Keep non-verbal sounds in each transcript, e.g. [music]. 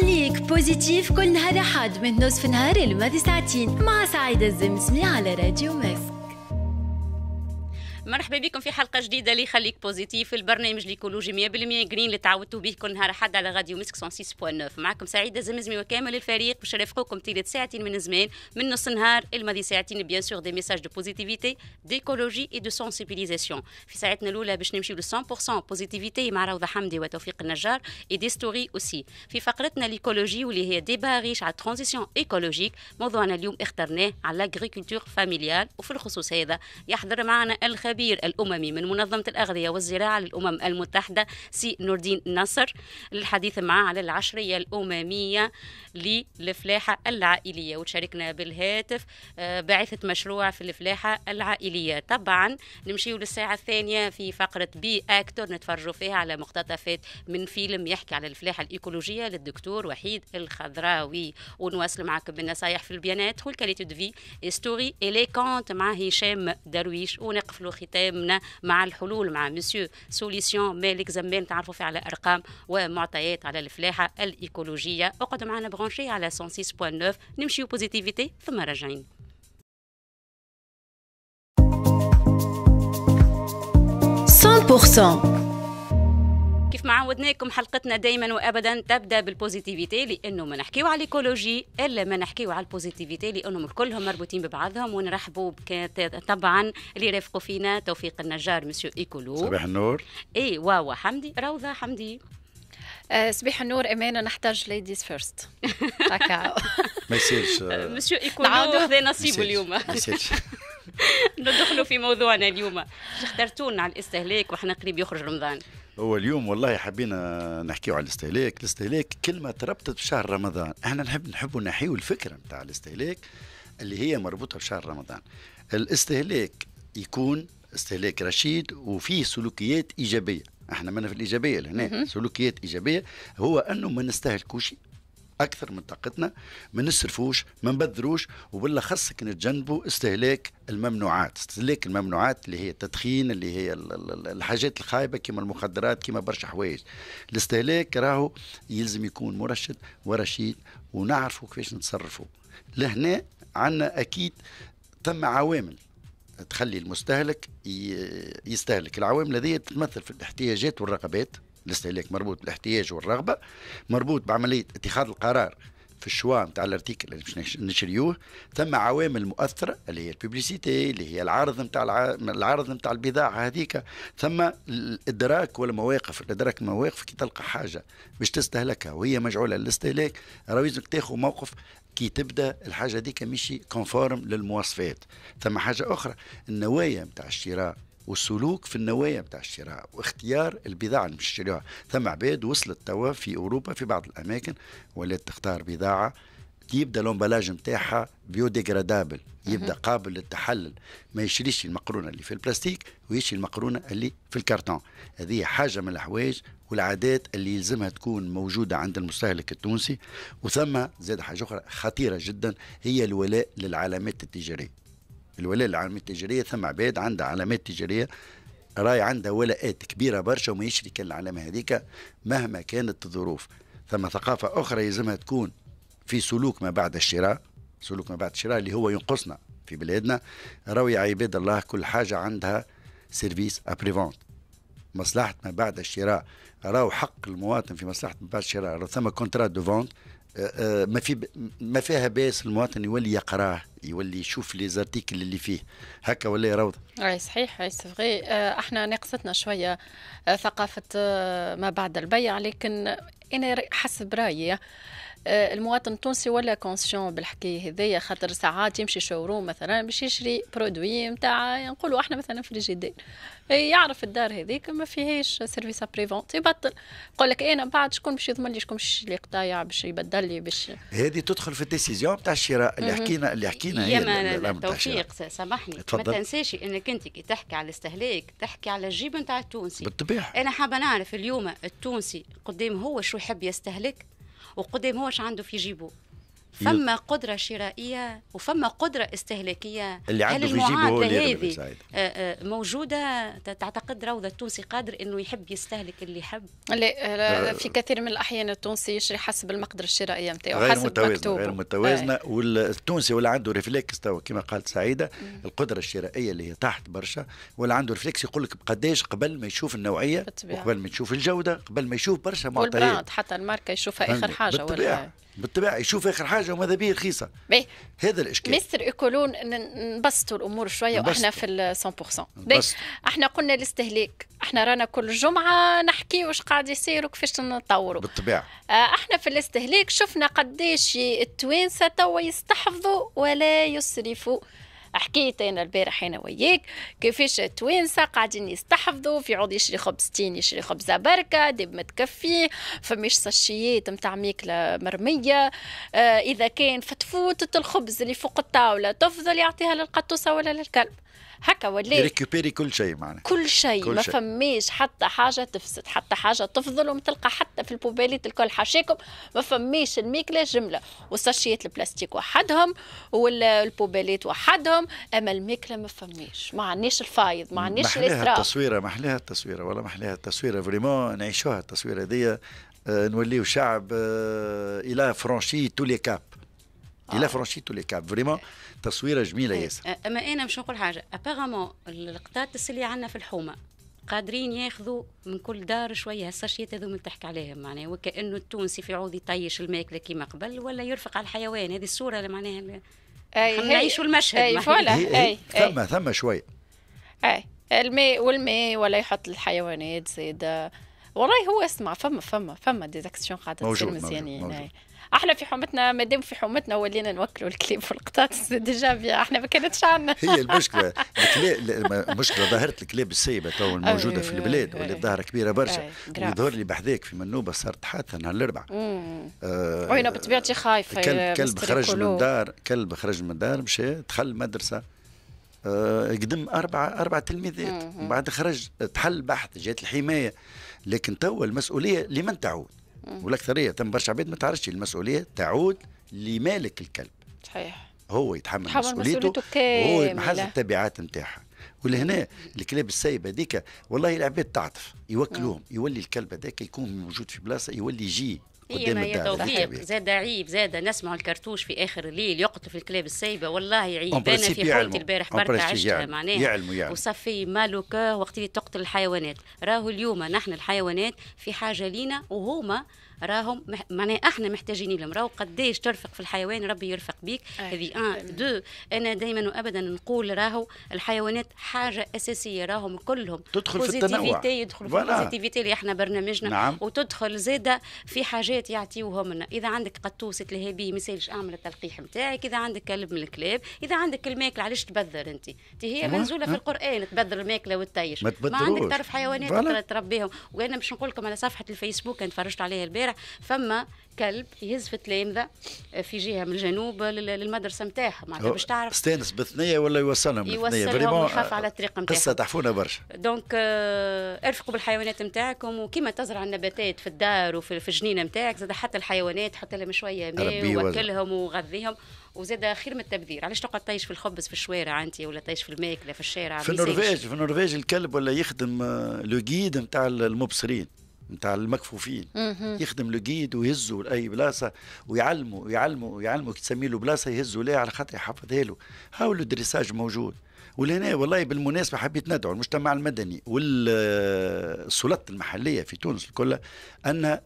خليك بوزيتيف كل نهار أحد من نصف نهار لمدى ساعتين مع سعيدة الزمزمي على راديو ميكس مرحبا بكم في حلقه جديده لي خليك بوزيتيف البرنامج ليكولوجي 100% جرين اللي تعودتوا به كل نهار احد على راديو مسك 106.9 معكم سعيده زمزمي وكامل الفريق باش نرافقوكم تيلت ساعتين من زمان من نص النهار الماضي ساعتين بيان سور دي ميساج دو بوزيتيفيتي ديكولوجي اي دو سونسيبيليزاسيون في ساعتنا الاولى باش نمشيو ل 100% بوزيتيفيتي مع روضه حمدي وتوفيق النجار اي دي ستوري اوسي في فقرتنا ليكولوجي واللي هي ديبا ريش على الترانزيسيون ايكولوجيك موضوعنا اليوم اخترناه على لاغريكولتور فاميليال وفي الخصوص هذا يحضر معنا الخبير الخبير الأممي من منظمة الأغذية والزراعة للأمم المتحدة سي نور الدين نصر للحديث معاه على العشرية الأممية للفلاحة العائلية وتشاركنا بالهاتف آه، بعثة مشروع في الفلاحة العائلية طبعا نمشيو للساعة الثانية في فقرة بي أكتور نتفرجوا فيها على مقتطفات من فيلم يحكي على الفلاحة الإيكولوجية للدكتور وحيد الخضراوي ونواصل معك بالنصايح في البيانات والكاليتو دفي ستوري إلي كونت مع هشام درويش ونقفلوا ختام تامنه مع الحلول مع مسيو سوليسيون مالك زمان تعرفوا فيه على ارقام ومعطيات على الفلاحه الايكولوجيه اقعدوا معنا برانشي على 106.9 نمشيو بوزيتيفيتي ثم راجعين Pour cent كيف ما عودناكم حلقتنا دائما وابدا تبدا بالبوزيتيفيتي لانه ما نحكيو على الايكولوجي الا ما نحكيو على البوزيتيفيتي لانهم كلهم مربوطين ببعضهم ونرحبوا طبعا اللي رافقوا فينا توفيق النجار مسيو ايكولو صباح النور اي واوا حمدي روضه حمدي آه، صباح النور امانه نحتاج ليديز فيرست [laughs] هكا ما يصيرش [laughs] مسيو ايكولو هذا نصيبه اليوم [laughs] ندخلوا في موضوعنا اليوم اخترتونا على الاستهلاك وحنا قريب يخرج رمضان هو اليوم والله حبينا نحكيو على الاستهلاك الاستهلاك كلمة تربطت بشهر رمضان احنا نحب نحبوا نحيو الفكرة نتاع الاستهلاك اللي هي مربوطة بشهر رمضان الاستهلاك يكون استهلاك رشيد وفيه سلوكيات إيجابية احنا منا في الإيجابية لهنا سلوكيات إيجابية هو أنه ما نستهلكوش اكثر من طاقتنا ما نسرفوش ما نبذروش وبالاخص نتجنبوا استهلاك الممنوعات استهلاك الممنوعات اللي هي التدخين اللي هي الحاجات الخايبه كما المخدرات كما برشا حوايج الاستهلاك راهو يلزم يكون مرشد ورشيد ونعرفوا كيفاش نتصرفوا لهنا عندنا اكيد ثم عوامل تخلي المستهلك يستهلك العوامل هذه تتمثل في الاحتياجات والرغبات الاستهلاك مربوط بالاحتياج والرغبه مربوط بعمليه اتخاذ القرار في الشواء نتاع الارتيكل اللي باش نشريوه ثم عوامل مؤثره اللي هي الببليسيتي اللي هي العرض نتاع العرض نتاع البضاعه هذيك ثم الادراك والمواقف الادراك المواقف كي تلقى حاجه باش تستهلكها وهي مجعوله للاستهلاك راه لازمك تاخذ موقف كي تبدا الحاجه هذيك ماشي كونفورم للمواصفات ثم حاجه اخرى النوايا نتاع الشراء والسلوك في النوايا بتاع الشراء واختيار البضاعة اللي بتشتريها ثم عباد وصلت توا في أوروبا في بعض الأماكن ولات تختار بضاعة يبدا لومبلاج نتاعها بيو ديغرادابل يبدا قابل للتحلل ما يشريش المقرونه اللي في البلاستيك ويشري المقرونه اللي في الكرتون هذه حاجه من الحوايج والعادات اللي يلزمها تكون موجوده عند المستهلك التونسي وثم زاد حاجه اخرى خطيره جدا هي الولاء للعلامات التجاريه الولايه العامه التجاريه ثم عباد عندها علامات تجاريه راي عندها ولاءات كبيره برشا يشري كان العلامه هذيك مهما كانت الظروف ثم ثقافه اخرى يلزمها تكون في سلوك ما بعد الشراء سلوك ما بعد الشراء اللي هو ينقصنا في بلادنا راوي عباد الله كل حاجه عندها سيرفيس ابري مصلحه ما بعد الشراء راهو حق المواطن في مصلحه ما بعد الشراء ثم كونترا دو فونت ما في ما فيها باس المواطن يولي يقراه يولي يشوف لي زارتيكل اللي فيه هكا ولا يا اي صحيح اي صفغي آه، احنا ناقصتنا شويه آه، ثقافه آه، ما بعد البيع لكن انا حسب رايي آه، المواطن التونسي ولا كونسيون بالحكايه هذيا خاطر ساعات يمشي شوروم مثلا باش يشري برودوي نتاع نقولوا احنا مثلا في فريجيدير يعرف الدار هذيك ما فيهاش سيرفيس بريفون يبطل يقول لك انا بعد شكون باش يضمن لي شكون باش لي قطايع باش يبدل لي باش هذه تدخل في الديسيزيون نتاع الشراء اللي حكينا اللي حكينا هي توفيق سامحني ما تنساش انك انت كي تحكي على الاستهلاك تحكي على الجيب نتاع التونسي بالطبيعه انا حابه نعرف اليوم التونسي قدام هو شو يحب يستهلك وقدام هو عنده في جيبه فما قدره شرائيه وفما قدره استهلاكيه اللي عنده هل المعادله هذه موجوده تعتقد روضه التونسي قادر انه يحب يستهلك اللي يحب لا آه، في كثير من الاحيان التونسي يشري حسب المقدره الشرائيه نتاعو حسب متوازنة غير متوازنه آه. والتونسي ولا عنده ريفلكس توا كما قالت سعيده مم. القدره الشرائيه اللي هي تحت برشا ولا عنده ريفلكس يقول لك بقداش قبل ما يشوف النوعيه بالطبيعة. وقبل ما يشوف الجوده قبل ما يشوف برشا معطيات حتى الماركه يشوفها اخر حاجه بالطبيعة. ولا بالطبيعه يشوف اخر حاجه وماذا به رخيصه هذا الاشكال مستر ايكولون نبسطوا الامور شويه واحنا في ال 100% نبسطو. احنا قلنا الاستهلاك احنا رانا كل جمعه نحكي واش قاعد يصير وكيفاش نطوروا بالطبيعه آه، احنا في الاستهلاك شفنا قديش التوانسه توا يستحفظوا ولا يسرفوا حكيت انا البارح انا وياك كيفاش التوانسه قاعدين يستحفظوا في عود يشري خبز تين يشري خبزه بركه ديب متكفي فماش صشيات نتاع ماكله مرميه آه اذا كان فتفوتة الخبز اللي فوق الطاوله تفضل يعطيها للقطوسه ولا للكلب هكا ولا ريكوبيري كل شيء معنا كل شيء ما فماش حتى حاجه تفسد حتى حاجه تفضل ومتلقى حتى في البوباليت الكل حاشاكم ما فماش الماكله جمله والساشيات البلاستيك وحدهم والبوباليت وحدهم اما الماكله ما فماش ما عندناش الفايض ما عندناش الاسراء التصويره محلاها التصويره ولا محلاها التصويره فريمون نعيشوها التصويره هذيا آه، نوليو شعب آه، الى فرانشي تولي كاب آه. إلا فرانشي تو لي كاب فريمون تصويره جميله ياسر اما انا باش نقول حاجه ابارامون القطات اللي عندنا في الحومه قادرين ياخذوا من كل دار شويه هالساشيات هذوما اللي تحكي عليهم معناها وكانه التونسي في عوض يطيش الماكله كيما قبل ولا يرفق على الحيوان هذه الصوره اللي معناها اي نعيشوا المشهد اي فوالا اي ثم ثم شويه اي الماء والماء ولا يحط الحيوانات زاده والله هو اسمع فما فما فما ديزاكسيون قاعده تصير مزيانين احنا في حومتنا ما دام في حومتنا ولينا نوكلوا الكلاب والقطاطس [laughs] ديجا بيا احنا ما كانتش عندنا هي [laughs] المشكله المشكله ظاهره الكلاب السايبه تو الموجوده في البلاد واللي ظاهره كبيره برشا ويظهر لي بحذاك في منوبه صارت حادثه نهار الاربعاء آه بطبيعتي خايفه كلب, آه، كلب خرج من الدار كلب خرج من الدار مشى دخل مدرسه آه، قدم أربعة أربعة تلميذات وبعد بعد خرج تحل بحث جات الحماية لكن توا المسؤولية لمن تعود والاكثريه تم برشا عباد ما تعرفش المسؤوليه تعود لمالك الكلب صحيح هو يتحمل, يتحمل مسؤوليته وهو يتحمل التبعات نتاعها ولهنا الكلاب السايبه هذيك والله العباد تعطف يوكلوهم يولي الكلب هذاك يكون موجود في بلاصه يولي يجي هي ما هي توفيق زاد عيب زاد نسمع الكرتوش في اخر الليل يقتل في الكلاب السايبه والله عيب انا في حالتي البارح برك عشتها معناها يعلموا يعلموا وصفي مالك وقت اللي تقتل الحيوانات راهو اليوم نحن الحيوانات في حاجه لينا وهما راهم مح... معناها احنا محتاجين لهم راهو قداش ترفق في الحيوان ربي يرفق بيك آه، هذه ان آه، دو انا دائما وابدا نقول راهو الحيوانات حاجه اساسيه راهم كلهم تدخل في التنوع يدخل في البوزيتيفيتي اللي احنا برنامجنا نعم. وتدخل زاده في حاجات يعطيوهم لنا اذا عندك قطوس تلهي به ما يسالش اعمل التلقيح نتاعك اذا عندك كلب من الكلاب اذا عندك الماكله علاش تبذر انت انت هي منزوله في القران تبذر الماكله والطيش ما, ما عندك طرف حيوانات تربيهم وانا باش نقول لكم على صفحه الفيسبوك انا تفرجت عليها البارح فما كلب يهزفت لامذة آه، في جهه من الجنوب للمدرسه نتاعها معناتها باش تعرف ستانس بثنيه ولا يوصلهم يوصلهم فريمون يخاف على آه، الطريق نتاعها قصه تحفونه برشا دونك آه، ارفقوا بالحيوانات نتاعكم وكيما تزرع النباتات في الدار وفي الجنينه نتاعك زاد حتى الحيوانات حط لهم شويه ماء وكلهم وغذيهم وزاد خير من التبذير علاش تقعد تعيش في الخبز في الشوارع انت ولا تعيش في الماكله في الشارع في النرويج في النرويج الكلب ولا يخدم لو جيد نتاع المبصرين نتاع المكفوفين يخدم جيد ويهزه لاي بلاصه ويعلمه ويعلمه ويعلمه كي تسمي له بلاصه يهزه ليه على خاطر يحفظها له هاو دريساج موجود ولهنا والله بالمناسبه حبيت ندعو المجتمع المدني والسلطات المحليه في تونس الكل ان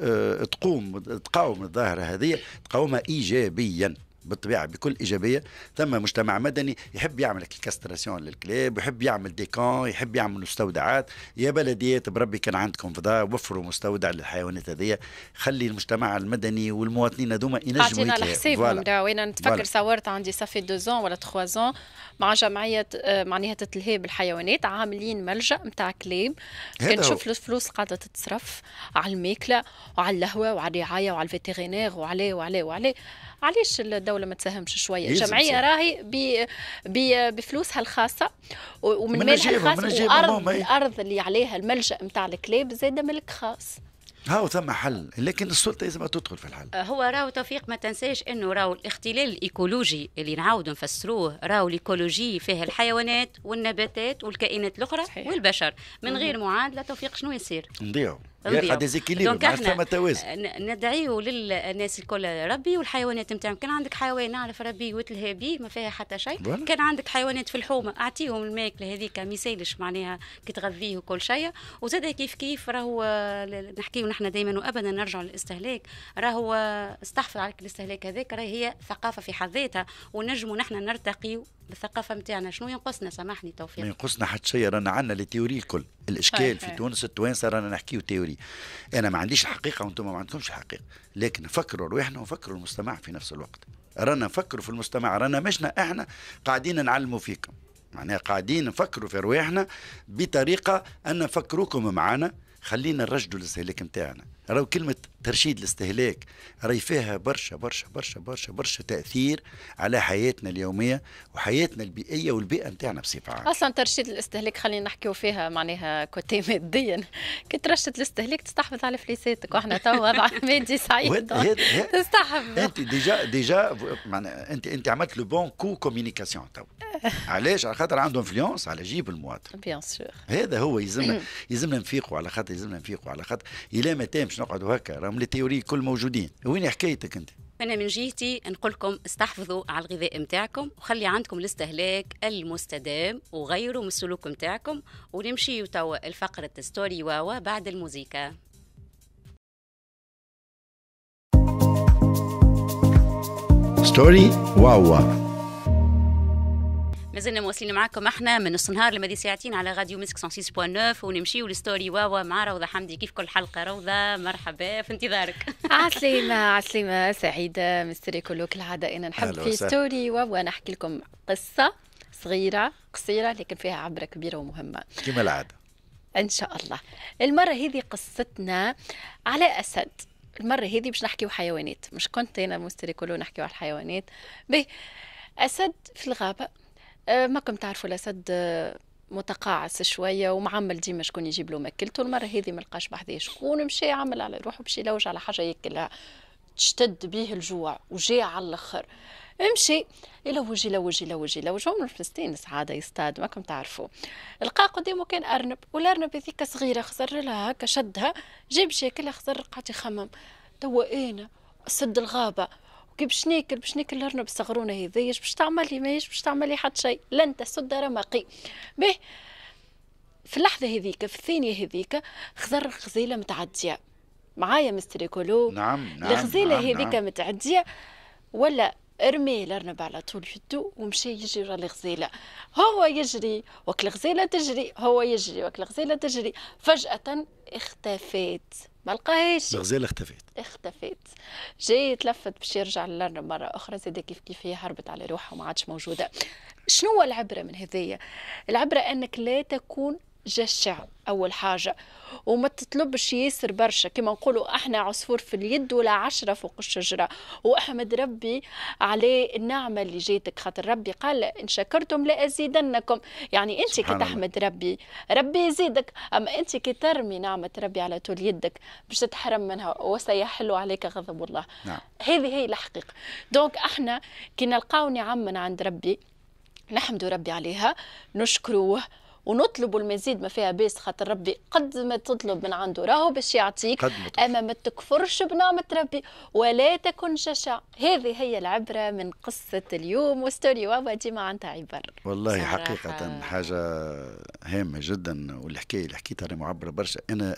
آه، تقوم تقاوم الظاهره هذه تقاومها ايجابيا بالطبيعه بكل ايجابيه ثم مجتمع مدني يحب يعمل كاستراسيون للكلاب يحب يعمل ديكان يحب يعمل مستودعات يا بلديات بربي كان عندكم فضاء وفروا مستودع للحيوانات هذه خلي المجتمع المدني والمواطنين هذوما ينجموا عطينا اعطينا الحساب وانا نتفكر صورت عندي صافي دوزون ولا تخوازون مع جمعيه آه، معناها تتلهي بالحيوانات عاملين ملجا نتاع كلاب كنشوف نشوف الفلوس قاعده تتصرف على الماكله وعلى القهوه وعلى الرعايه وعلى الفيتيرينير وعليه وعليه وعليه علاش الدوله ما تساهمش شويه الجمعيه راهي بفلوسها الخاصه ومن مالها الخاص وارض إيه. الارض اللي عليها الملجا نتاع الكلاب زاد ملك خاص هاو ثم حل لكن السلطه لازم تدخل في الحل هو راهو توفيق ما تنساش انه راهو الاختلال الايكولوجي اللي نعاود نفسروه راهو الايكولوجي فيه الحيوانات والنباتات والكائنات الاخرى والبشر من غير معادله توفيق شنو يصير نضيعوا يلقى ديزيكيليبر دونك احنا ندعيه للناس الكل ربي والحيوانات نتاعهم كان عندك حيوان اعرف ربي وتلهى بيه ما فيها حتى شيء كان عندك حيوانات في الحومه اعطيهم الماكله هذيك ما يسالش معناها كي تغذيه وكل شيء وزاد كيف كيف راهو نحكيو نحن دائما وابدا نرجع للاستهلاك راهو استحفظ عليك الاستهلاك هذاك راهي هي ثقافه في حد ذاتها ونجموا نحن نرتقي بالثقافه نتاعنا شنو ينقصنا سامحني توفيق ما ينقصنا حتى شيء رانا عندنا لتيوري الكل الاشكال في تونس التوانسه رانا نحكيو تيوري انا ما عنديش الحقيقة وانتم ما عندكمش الحقيقة لكن فكروا روحنا وفكروا المستمع في نفس الوقت رانا نفكروا في المستمع رانا مشنا احنا قاعدين نعلموا فيكم معناها قاعدين نفكروا في رواحنا بطريقه ان نفكروكم معنا خلينا نرشدوا الاستهلاك نتاعنا راهو كلمه ترشيد الاستهلاك راهي فيها برشا برشا برشا برشا برشا تاثير على حياتنا اليوميه وحياتنا البيئيه والبيئه نتاعنا بصفه عامه اصلا ترشيد الاستهلاك خلينا نحكيو فيها معناها كوتي ماديا كي ترشد الاستهلاك تستحفظ على فليساتك واحنا تو [laughs] وضع مادي سعيد [laughs] تستحفظ انت ديجا ديجا معناها انت انت عملت لو بون كو كوميونيكاسيون تو [laughs] علاش على خاطر عنده انفلونس على جيب المواطن بيان سور هذا هو يلزمنا [clears throat] يلزمنا نفيقوا على خاطر لازمنا نفيقوا على خاطر الى ما تامش نقعدوا هكا راهم لي تيوري كل موجودين وين حكايتك انت انا من جهتي نقول لكم استحفظوا على الغذاء نتاعكم وخلي عندكم الاستهلاك المستدام وغيروا من السلوك نتاعكم ونمشي توا الفقره ستوري واوا بعد الموسيقى ستوري واوا مازلنا مواصلين معاكم احنا من نص النهار لمدي ساعتين على راديو ميسك 106.9 ونمشيو لستوري واوا مع روضه حمدي كيف كل حلقه روضه مرحبا في انتظارك [laughs] عسليمه عسليمه سعيده مستري كله كالعاده انا نحب في ستوري واوا نحكي لكم قصه صغيره قصيره لكن فيها عبره كبيره ومهمه كما العاده ان شاء الله المره هذه قصتنا على اسد المره هذه باش نحكيو حيوانات مش كنت انا مستري كله نحكيو على الحيوانات به اسد في الغابه أه، ماكم تعرفوا الاسد أه، متقاعس شويه ومعمل ديما شكون يجيب له ماكلته المره هذه ما لقاش بحذاه شكون مشى عمل على روحه باش يلوج على حاجه ياكلها تشتد به الجوع وجاع على الاخر امشي يلوج يلوج يلوج يلوج عمر الفلسطين سعادة يصطاد ماكم تعرفوا لقى قدامه كان أرنب والأرنب هذيك صغيرة خزر لها هكا شدها جاب شكلها خزر قعد يخمم توا أنا سد الغابة كي باش ناكل باش ناكل الارنب صغرونا هذايا باش تعمل لي ماهيش باش تعمل لي حتى شيء لن تسد رمقي به في اللحظه هذيك في الثانيه هذيك خزر الخزيله متعديه معايا مستر كولو نعم نعم الغزاله نعم هذيك نعم. متعديه ولا ارمي الارنب على طول يدو ومشى يجري ورا الغزاله هو يجري وكل غزاله تجري هو يجري وكل غزاله تجري فجاه اختفت ما لقاهاش الغزاله اختفت اختفت جاي تلفت باش يرجع للرن مره اخرى زاد كيف كيف هي هربت على روحها وما عادش موجوده شنو هو العبره من هذية العبره انك لا تكون جشع أول حاجة وما تطلبش ياسر برشا كما نقولوا احنا عصفور في اليد ولا عشرة فوق الشجرة واحمد ربي على النعمة اللي جاتك خاطر ربي قال إن شكرتم لأزيدنكم يعني أنت كي تحمد ربي ربي يزيدك أما أنت كي ترمي نعمة ربي على طول يدك باش تتحرم منها وسيحل عليك غضب الله نعم. هذه هي الحقيقة دونك احنا كي نلقاو نعم من عند ربي نحمد ربي عليها نشكروه ونطلبوا المزيد ما فيها باس خاطر ربي قد ما تطلب من عنده راهو باش يعطيك اما ما تكفرش بنعمه ربي ولا تكن شجاع هذه هي العبره من قصه اليوم وستوري وابا ديما عندها عبر والله حقيقه حاجه هامه جدا والحكايه اللي حكيتها انا معبره برشا انا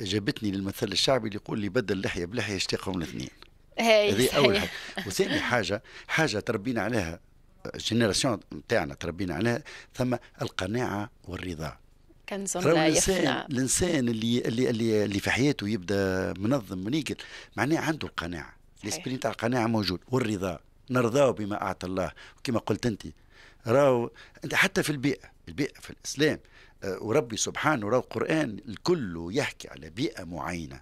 جابتني للمثل الشعبي اللي يقول لي بدل لحيه بلحيه اشتاقهم الاثنين هذه اول حاجه وثاني حاجه حاجه تربينا عليها الجينيراسيون نتاعنا تربينا عليها ثم القناعه والرضا كنز لا الانسان اللي اللي اللي, في حياته يبدا منظم منيقل معناه عنده القناعه ليسبيري تاع القناعه موجود والرضا نرضاو بما اعطى الله كما قلت انت راو انت حتى في البيئه البيئه في الاسلام آه، وربي سبحانه راو القران الكل يحكي على بيئه معينه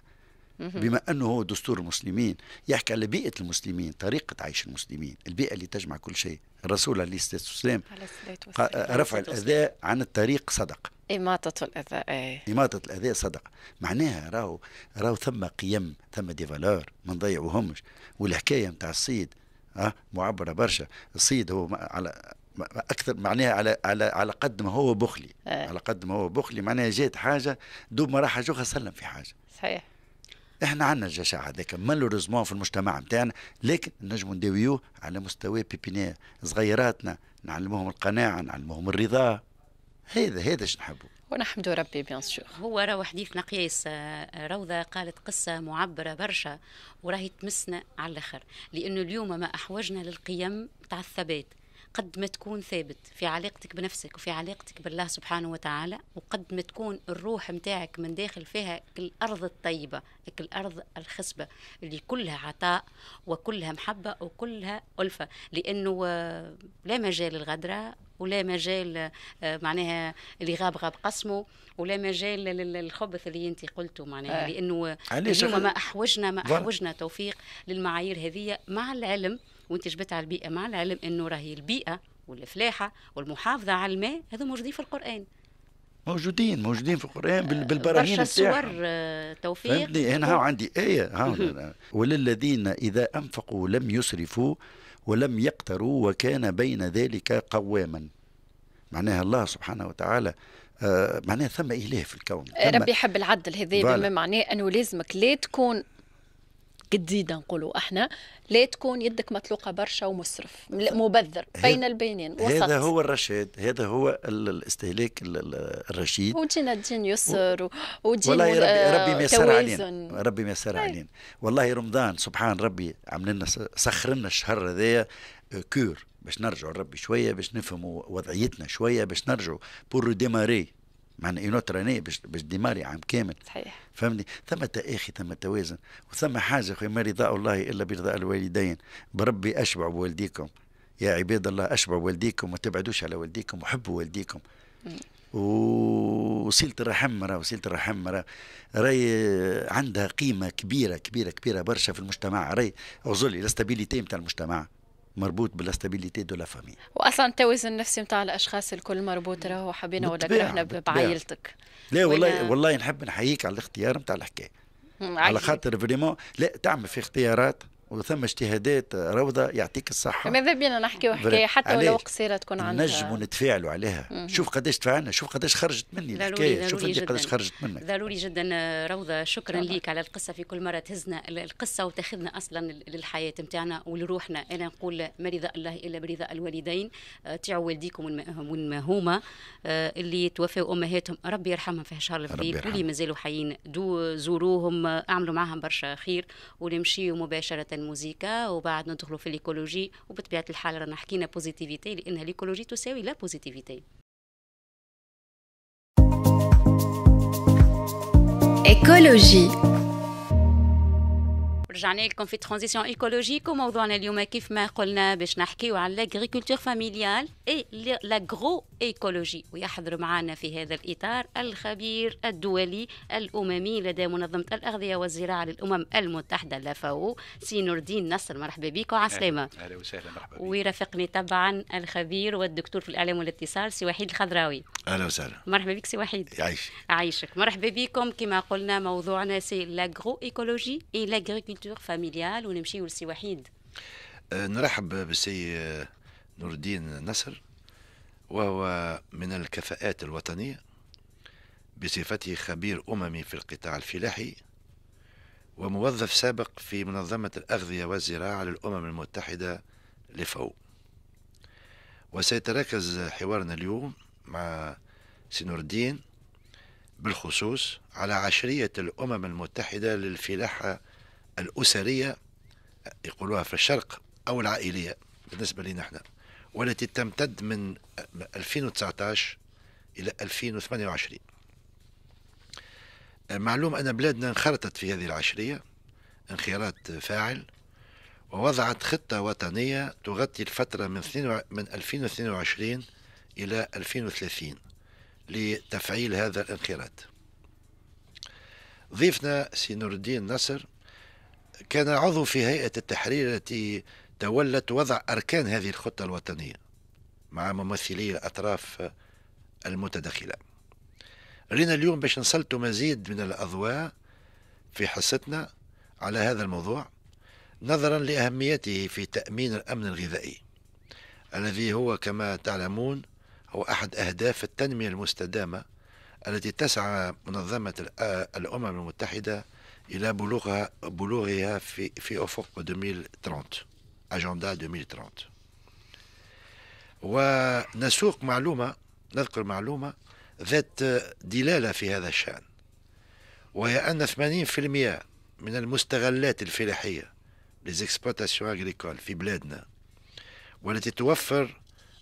بما انه هو دستور المسلمين يحكي على بيئه المسلمين طريقه عيش المسلمين البيئه اللي تجمع كل شيء الرسول عليه الصلاه والسلام رفع الاذى عن الطريق صدق إماطة الأذى إيه. إماطة الأذى صدق معناها راهو راهو ثم قيم ثم دي فالور ما نضيعوهمش والحكاية نتاع الصيد أه معبرة برشا الصيد هو على اكثر معناها على على على قد ما هو بخلي إيه. على قد ما هو بخلي معناها جات حاجه دوب ما راح أجوها سلم في حاجه صحيح احنا عندنا الجشع هذاك مالوريزمون في المجتمع نتاعنا لكن نجم نداويوه على مستوى بيبيني صغيراتنا نعلموهم القناعه نعلموهم الرضا هذا هذا شنو نحبوا ونحمد ربي بيان سور هو راهو حديث قياس آه، روضة قالت قصة معبرة برشا وراهي تمسنا على الآخر لأنه اليوم ما أحوجنا للقيم تاع الثبات قد ما تكون ثابت في علاقتك بنفسك وفي علاقتك بالله سبحانه وتعالى وقد ما تكون الروح متاعك من داخل فيها الأرض الطيبة الأرض الخصبة اللي كلها عطاء وكلها محبة وكلها ألفة لأنه آه، لا مجال الغدرة ولا مجال آه، معناها اللي غاب غاب قسمه ولا مجال للخبث اللي انت قلته معناها آه. لانه اليوم ما احوجنا ما احوجنا توفيق للمعايير هذه مع العلم وانت جبت على البيئه مع العلم انه راهي البيئه والفلاحه والمحافظه على الماء هذو موجودين في القران موجودين موجودين في القران آه، بالبراهين برشا صور آه، توفيق فهمتني انا هاو عندي ايه هاو وللذين اذا انفقوا لم يسرفوا ولم يقتروا وكان بين ذلك قواما معناها الله سبحانه وتعالى آه، معناها ثم اله في الكون ربي يحب العدل هذا بما معناه انه لازمك لا تكون جديده نقولوا احنا لا تكون يدك مطلوقه برشا ومسرف مبذر بين البينين وسط هذا هو الرشاد هذا هو الاستهلاك الرشيد وتجينا تجين يسر و... وتجينا والله ربي, ربي ما يسر علينا ربي ما يسر طيب. علينا والله رمضان سبحان ربي عمل لنا سخر لنا الشهر هذايا آه، كور باش نرجعوا لربي شويه باش نفهموا وضعيتنا شويه باش نرجعوا بور ديماري معنا اينوت راني باش باش ديماري عام كامل صحيح فهمني ثم تاخي ثم توازن وثم حاجه اخويا ما رضاء الله الا برضاء الوالدين بربي اشبع بوالديكم يا عباد الله اشبع والديكم وما تبعدوش على والديكم وحبوا والديكم وصلة الرحم راه وصلة الرحم راه راي عندها قيمة كبيرة كبيرة كبيرة برشا في المجتمع راي اوزولي لي نتاع المجتمع مربوط بالاستابيليتي دو لا فامي واصلا التوازن النفسي نتاع الاشخاص الكل مربوط راهو حبينا ولا كرهنا بعائلتك لا والله والله نحب نحييك على الاختيار نتاع الحكايه على خاطر فريمون لا تعمل في اختيارات وثم اجتهادات روضة يعطيك الصحة ماذا بينا نحكي حكاية حتى ولو قصيرة تكون عندها نجموا نتفاعلوا عليها مم. شوف قداش تفاعلنا شوف قداش خرجت مني الحكاية شوف انت قداش خرجت منك ضروري جدا روضة شكرا ليك على القصة في كل مرة تهزنا القصة وتاخذنا أصلا للحياة نتاعنا ولروحنا أنا نقول ما رضا الله إلا برضا الوالدين آه، تيعوا والديكم وما آه، هما اللي توفوا أمهاتهم ربي يرحمهم في شهر الفريد واللي مازالوا حيين دو زوروهم اعملوا معهم برشا خير ونمشيو مباشرة الموسيقى وبعد ندخلوا في الايكولوجي وبطبيعه الحال رانا حكينا بوزيتيفيتي لان الايكولوجي تساوي لا بوزيتيفيتي ايكولوجي رجعنا لكم في ترانزيسيون ايكولوجيك وموضوعنا اليوم كيف ما قلنا باش نحكيو على لاغريكولتور فاميليال اي لاغرو ايكولوجي ويحضر معنا في هذا الاطار الخبير الدولي الاممي لدى منظمه الاغذيه والزراعه للامم المتحده لافاو سي نور الدين نصر مرحبا بك وعسلامه اهلا وسهلا مرحبا بك ويرافقني طبعا الخبير والدكتور في الاعلام والاتصال سي وحيد الخضراوي اهلا وسهلا مرحبا بك سي وحيد يعيش عايشك مرحبا بكم كما قلنا موضوعنا سي لاغرو ايكولوجي اي لاغريكولتور ستركتور فاميليال ونمشيو لسي وحيد أه، نرحب بالسي أه، نور الدين نصر وهو من الكفاءات الوطنية بصفته خبير أممي في القطاع الفلاحي وموظف سابق في منظمة الأغذية والزراعة للأمم المتحدة لفو وسيتركز حوارنا اليوم مع سينور الدين بالخصوص على عشرية الأمم المتحدة للفلاحة الأسرية يقولوها في الشرق أو العائلية بالنسبة لنا احنا والتي تمتد من 2019 إلى 2028 معلوم أن بلادنا انخرطت في هذه العشرية انخراط فاعل ووضعت خطة وطنية تغطي الفترة من من 2022 إلى 2030 لتفعيل هذا الانخراط ضيفنا سي نور الدين نصر كان عضو في هيئة التحرير التي تولت وضع أركان هذه الخطة الوطنية مع ممثلي الأطراف المتداخلة رينا اليوم باش نسلطوا مزيد من الأضواء في حصتنا على هذا الموضوع نظرا لأهميته في تأمين الأمن الغذائي الذي هو كما تعلمون هو أحد أهداف التنمية المستدامة التي تسعى منظمة الأمم المتحدة إلى بلوغها, بلوغها في, في أفق 2030 أجندا 2030 ونسوق معلومة نذكر معلومة ذات دلالة في هذا الشأن وهي أن 80% من المستغلات الفلاحية لزيكسبلوتاسيون أغريكول في بلادنا والتي توفر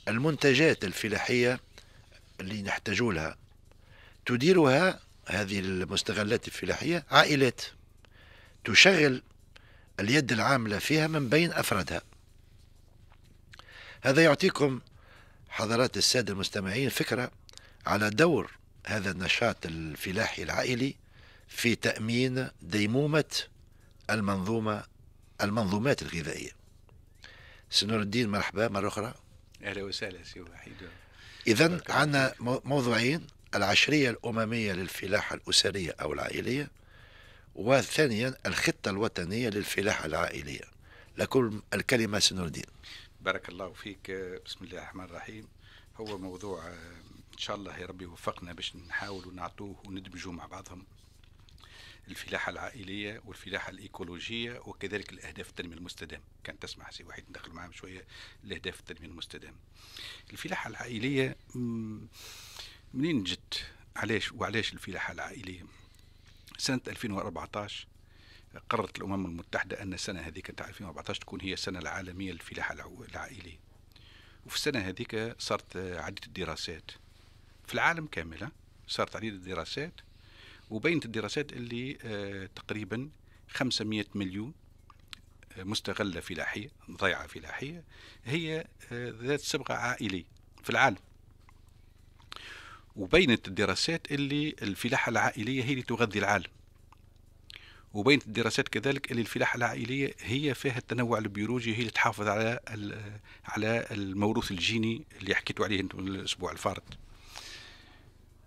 المنتجات الفلاحية اللي نحتاجولها لها تديرها هذه المستغلات الفلاحية عائلات تشغل اليد العاملة فيها من بين أفرادها هذا يعطيكم حضرات السادة المستمعين فكرة على دور هذا النشاط الفلاحي العائلي في تأمين ديمومة المنظومة المنظومات الغذائية سنور الدين مرحبا مرة أخرى أهلا وسهلا سي وحيد إذا عندنا موضوعين العشرية الأممية للفلاحة الأسرية أو العائلية وثانيا الخطة الوطنية للفلاحة العائلية لكل الكلمة سنوردين بارك الله فيك بسم الله الرحمن الرحيم هو موضوع آه، إن شاء الله يا ربي وفقنا باش نحاولوا نعطوه وندمجه مع بعضهم الفلاحة العائلية والفلاحة الإيكولوجية وكذلك الأهداف التنمية المستدامة كان تسمع سي وحيد ندخل معاهم شوية الأهداف التنمية المستدامة الفلاحة العائلية منين جت علاش وعلاش الفلاحة العائلية سنة 2014 قررت الأمم المتحدة أن السنة هذيك تاع 2014 تكون هي السنة العالمية للفلاحة العائلية وفي السنة هذيك صارت عدة الدراسات في العالم كاملة صارت عديد الدراسات وبينت الدراسات اللي آه، تقريبا 500 مليون آه، مستغلة فلاحية ضيعة فلاحية هي آه، ذات صبغة عائلية في العالم وبينت الدراسات اللي الفلاحة العائلية هي اللي تغذي العالم وبينت الدراسات كذلك اللي الفلاحة العائلية هي فيها التنوع البيولوجي هي اللي تحافظ على على الموروث الجيني اللي حكيتوا عليه انتم الاسبوع الفارط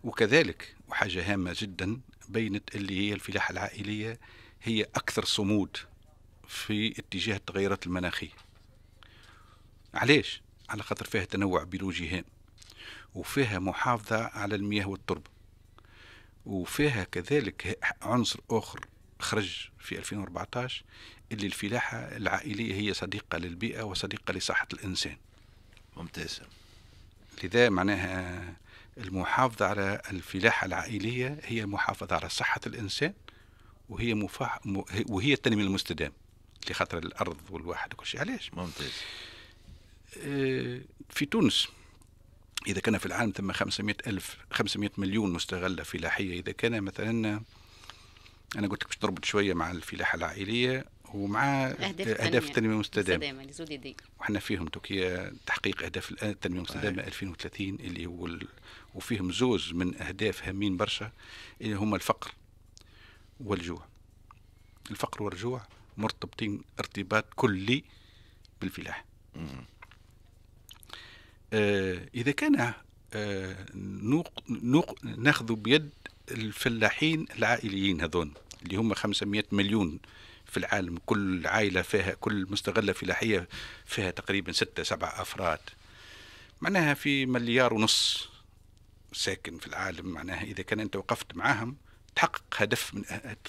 وكذلك وحاجة هامة جدا بينت اللي هي الفلاحة العائلية هي أكثر صمود في اتجاه التغيرات المناخية علاش؟ على خاطر فيها تنوع بيولوجي هام وفيها محافظة على المياه والتربة وفيها كذلك عنصر آخر خرج في 2014 اللي الفلاحة العائلية هي صديقة للبيئة وصديقة لصحة الإنسان ممتاز لذا معناها المحافظة على الفلاحة العائلية هي المحافظة على صحة الإنسان وهي مفاح وهي التنمية المستدام لخاطر الأرض والواحد وكل شيء علاش ممتاز آه، في تونس إذا كان في العالم ثم 500 ألف 500 مليون مستغلة فلاحية إذا كان مثلا أنا قلت لك باش تربط شوية مع الفلاحة العائلية ومع أهداف التنمية المستدامة وحنا فيهم تركيا تحقيق أهداف التنمية المستدامة 2030 اللي هو ال... وفيهم زوز من أهداف هامين برشا اللي هما الفقر والجوع الفقر والجوع مرتبطين ارتباط كلي بالفلاحة آه، إذا كان آه، نوق نوق ناخذ بيد الفلاحين العائليين هذون اللي هم 500 مليون في العالم كل عائلة فيها كل مستغلة فلاحية فيها تقريبا ستة سبعة أفراد معناها في مليار ونص ساكن في العالم معناها إذا كان أنت وقفت معاهم تحقق هدف من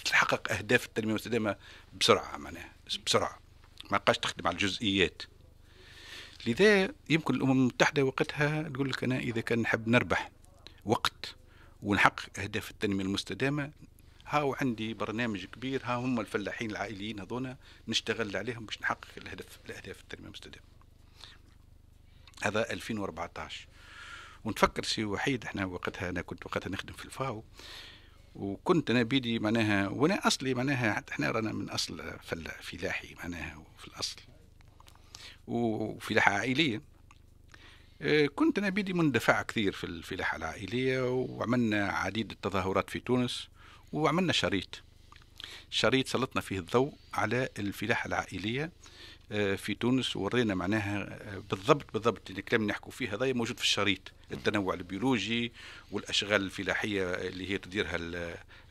تحقق أهداف التنمية المستدامة بسرعة معناها بسرعة ما بقاش تخدم على الجزئيات لذا يمكن الامم المتحده وقتها تقول لك انا اذا كان نحب نربح وقت ونحقق اهداف التنميه المستدامه هاو عندي برنامج كبير ها هم الفلاحين العائليين هذونا نشتغل عليهم باش نحقق الهدف الاهداف التنميه المستدامه هذا 2014 ونتفكر سي وحيد احنا وقتها انا كنت وقتها نخدم في الفاو وكنت انا بيدي معناها وانا اصلي معناها حتى احنا رانا من اصل فلاحي معناها في الاصل وفلاحة عائلية آه، كنت أنا بيدي مندفع كثير في الفلاحة العائلية وعملنا عديد التظاهرات في تونس وعملنا شريط شريط سلطنا فيه الضوء على الفلاحة العائلية آه، في تونس ورينا معناها آه، بالضبط بالضبط الكلام اللي نحكوا فيه هذا موجود في الشريط التنوع البيولوجي والاشغال الفلاحيه اللي هي تديرها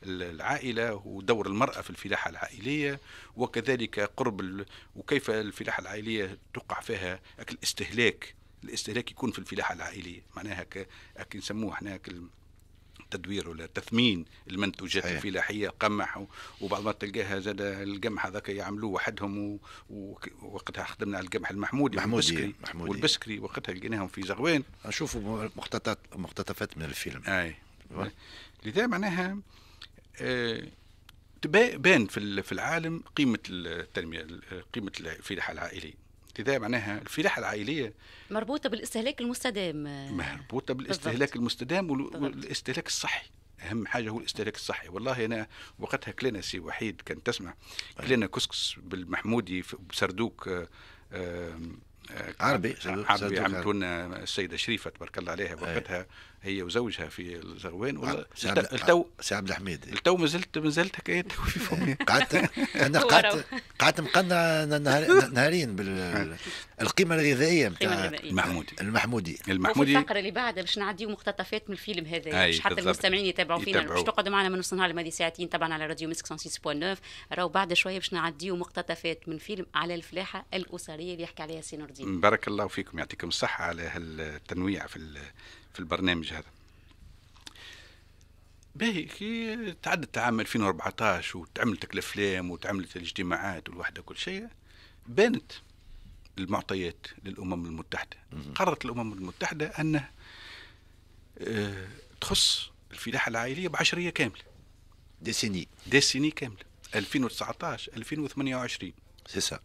العائله ودور المراه في الفلاحه العائليه وكذلك قرب وكيف الفلاحه العائليه تقع فيها الاستهلاك الاستهلاك يكون في الفلاحه العائليه معناها كي نسموه احنا للتدوير تثمين المنتوجات هي. الفلاحيه قمح وبعض ما تلقاها زاد القمح هذاك يعملوه وحدهم ووقتها خدمنا على القمح المحمودي محمودي والبسكري, محمودي. والبسكري وقتها لقيناهم في زغوان نشوفوا مقتطفات مقتطفات من الفيلم اي لذا معناها آه، بان في في العالم قيمه التنميه قيمه الفلاحه العائليه الابتداء معناها الفلاحة العائلية مربوطة بالاستهلاك المستدام مربوطة بالاستهلاك بالضبط. المستدام والاستهلاك الصحي اهم حاجه هو الاستهلاك الصحي والله انا وقتها كلنا سي وحيد كان تسمع طيب. كلنا كسكس بالمحمودي بسردوك آه، آه، عربي عربي عملتوا لنا السيده شريفه تبارك الله عليها وقتها هي وزوجها في الزغوان نعم. ولا التو سي عبد الحميد التو مازلت مازلت حكايه في فمي [laughs] قعدت انا قعدت قعدت مقنع نهارين بالقيمه الغذائيه نتاع المحمودي المحمودي المحمودي الفقره اللي بعدها باش نعديو مقتطفات من الفيلم هذا باش حتى المستمعين يتابعوا فينا باش تقعدوا معنا من نص نهار لمدي ساعتين طبعا على راديو مسك 106.9 راهو بعد شويه باش نعديو مقتطفات من فيلم على الفلاحه الاسريه اللي يحكي عليها سي نور الدين بارك الله فيكم يعطيكم الصحه على هالتنويع في في البرنامج هذا باهي كي تعدت عام 2014 وتعملت الافلام وتعملت الاجتماعات والوحده كل شيء بانت المعطيات للامم المتحده قررت الامم المتحده ان آه تخص الفلاحه العائليه بعشريه كامله ديسيني ديسيني كامله 2019 2028 سي سا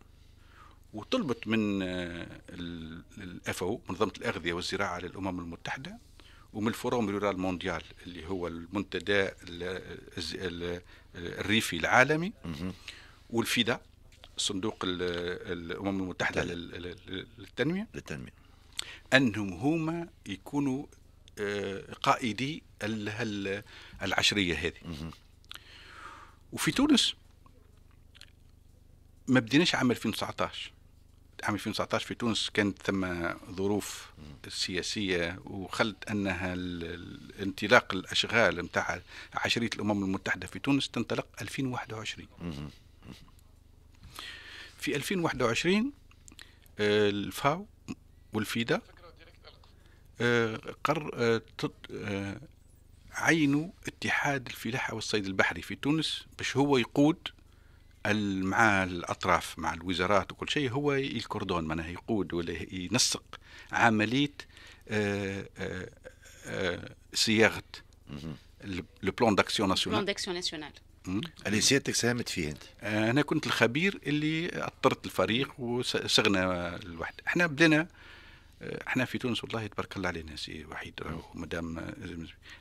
وطلبت من آه، الافو منظمه الاغذيه والزراعه للامم المتحده ومن الفوروم رورال مونديال اللي هو المنتدى الريفي العالمي والفيدا صندوق الامم المتحده للتنميه للتنميه انهم هما يكونوا آه، قائدي العشريه هذه وفي تونس ما بديناش عام 2019 عام 2019 في تونس كانت ثم ظروف سياسيه وخلت انها انطلاق الاشغال نتاع عشريه الامم المتحده في تونس تنطلق 2021 في 2021 آه، الفاو والفيدا آه، قر آه، عينوا اتحاد الفلاحه والصيد البحري في تونس باش هو يقود مع الاطراف مع الوزارات وكل شيء هو الكوردون معناها يقود ولا ينسق عمليه آه، آه، آه، صياغه لو بلان داكسيون ناسيونال بلان داكسيون ناسيونال اللي سيادتك ساهمت فيه انت انا كنت الخبير اللي اطرت الفريق وصغنا الوحده احنا بدينا احنا في تونس والله تبارك الله علينا سي وحيد مدام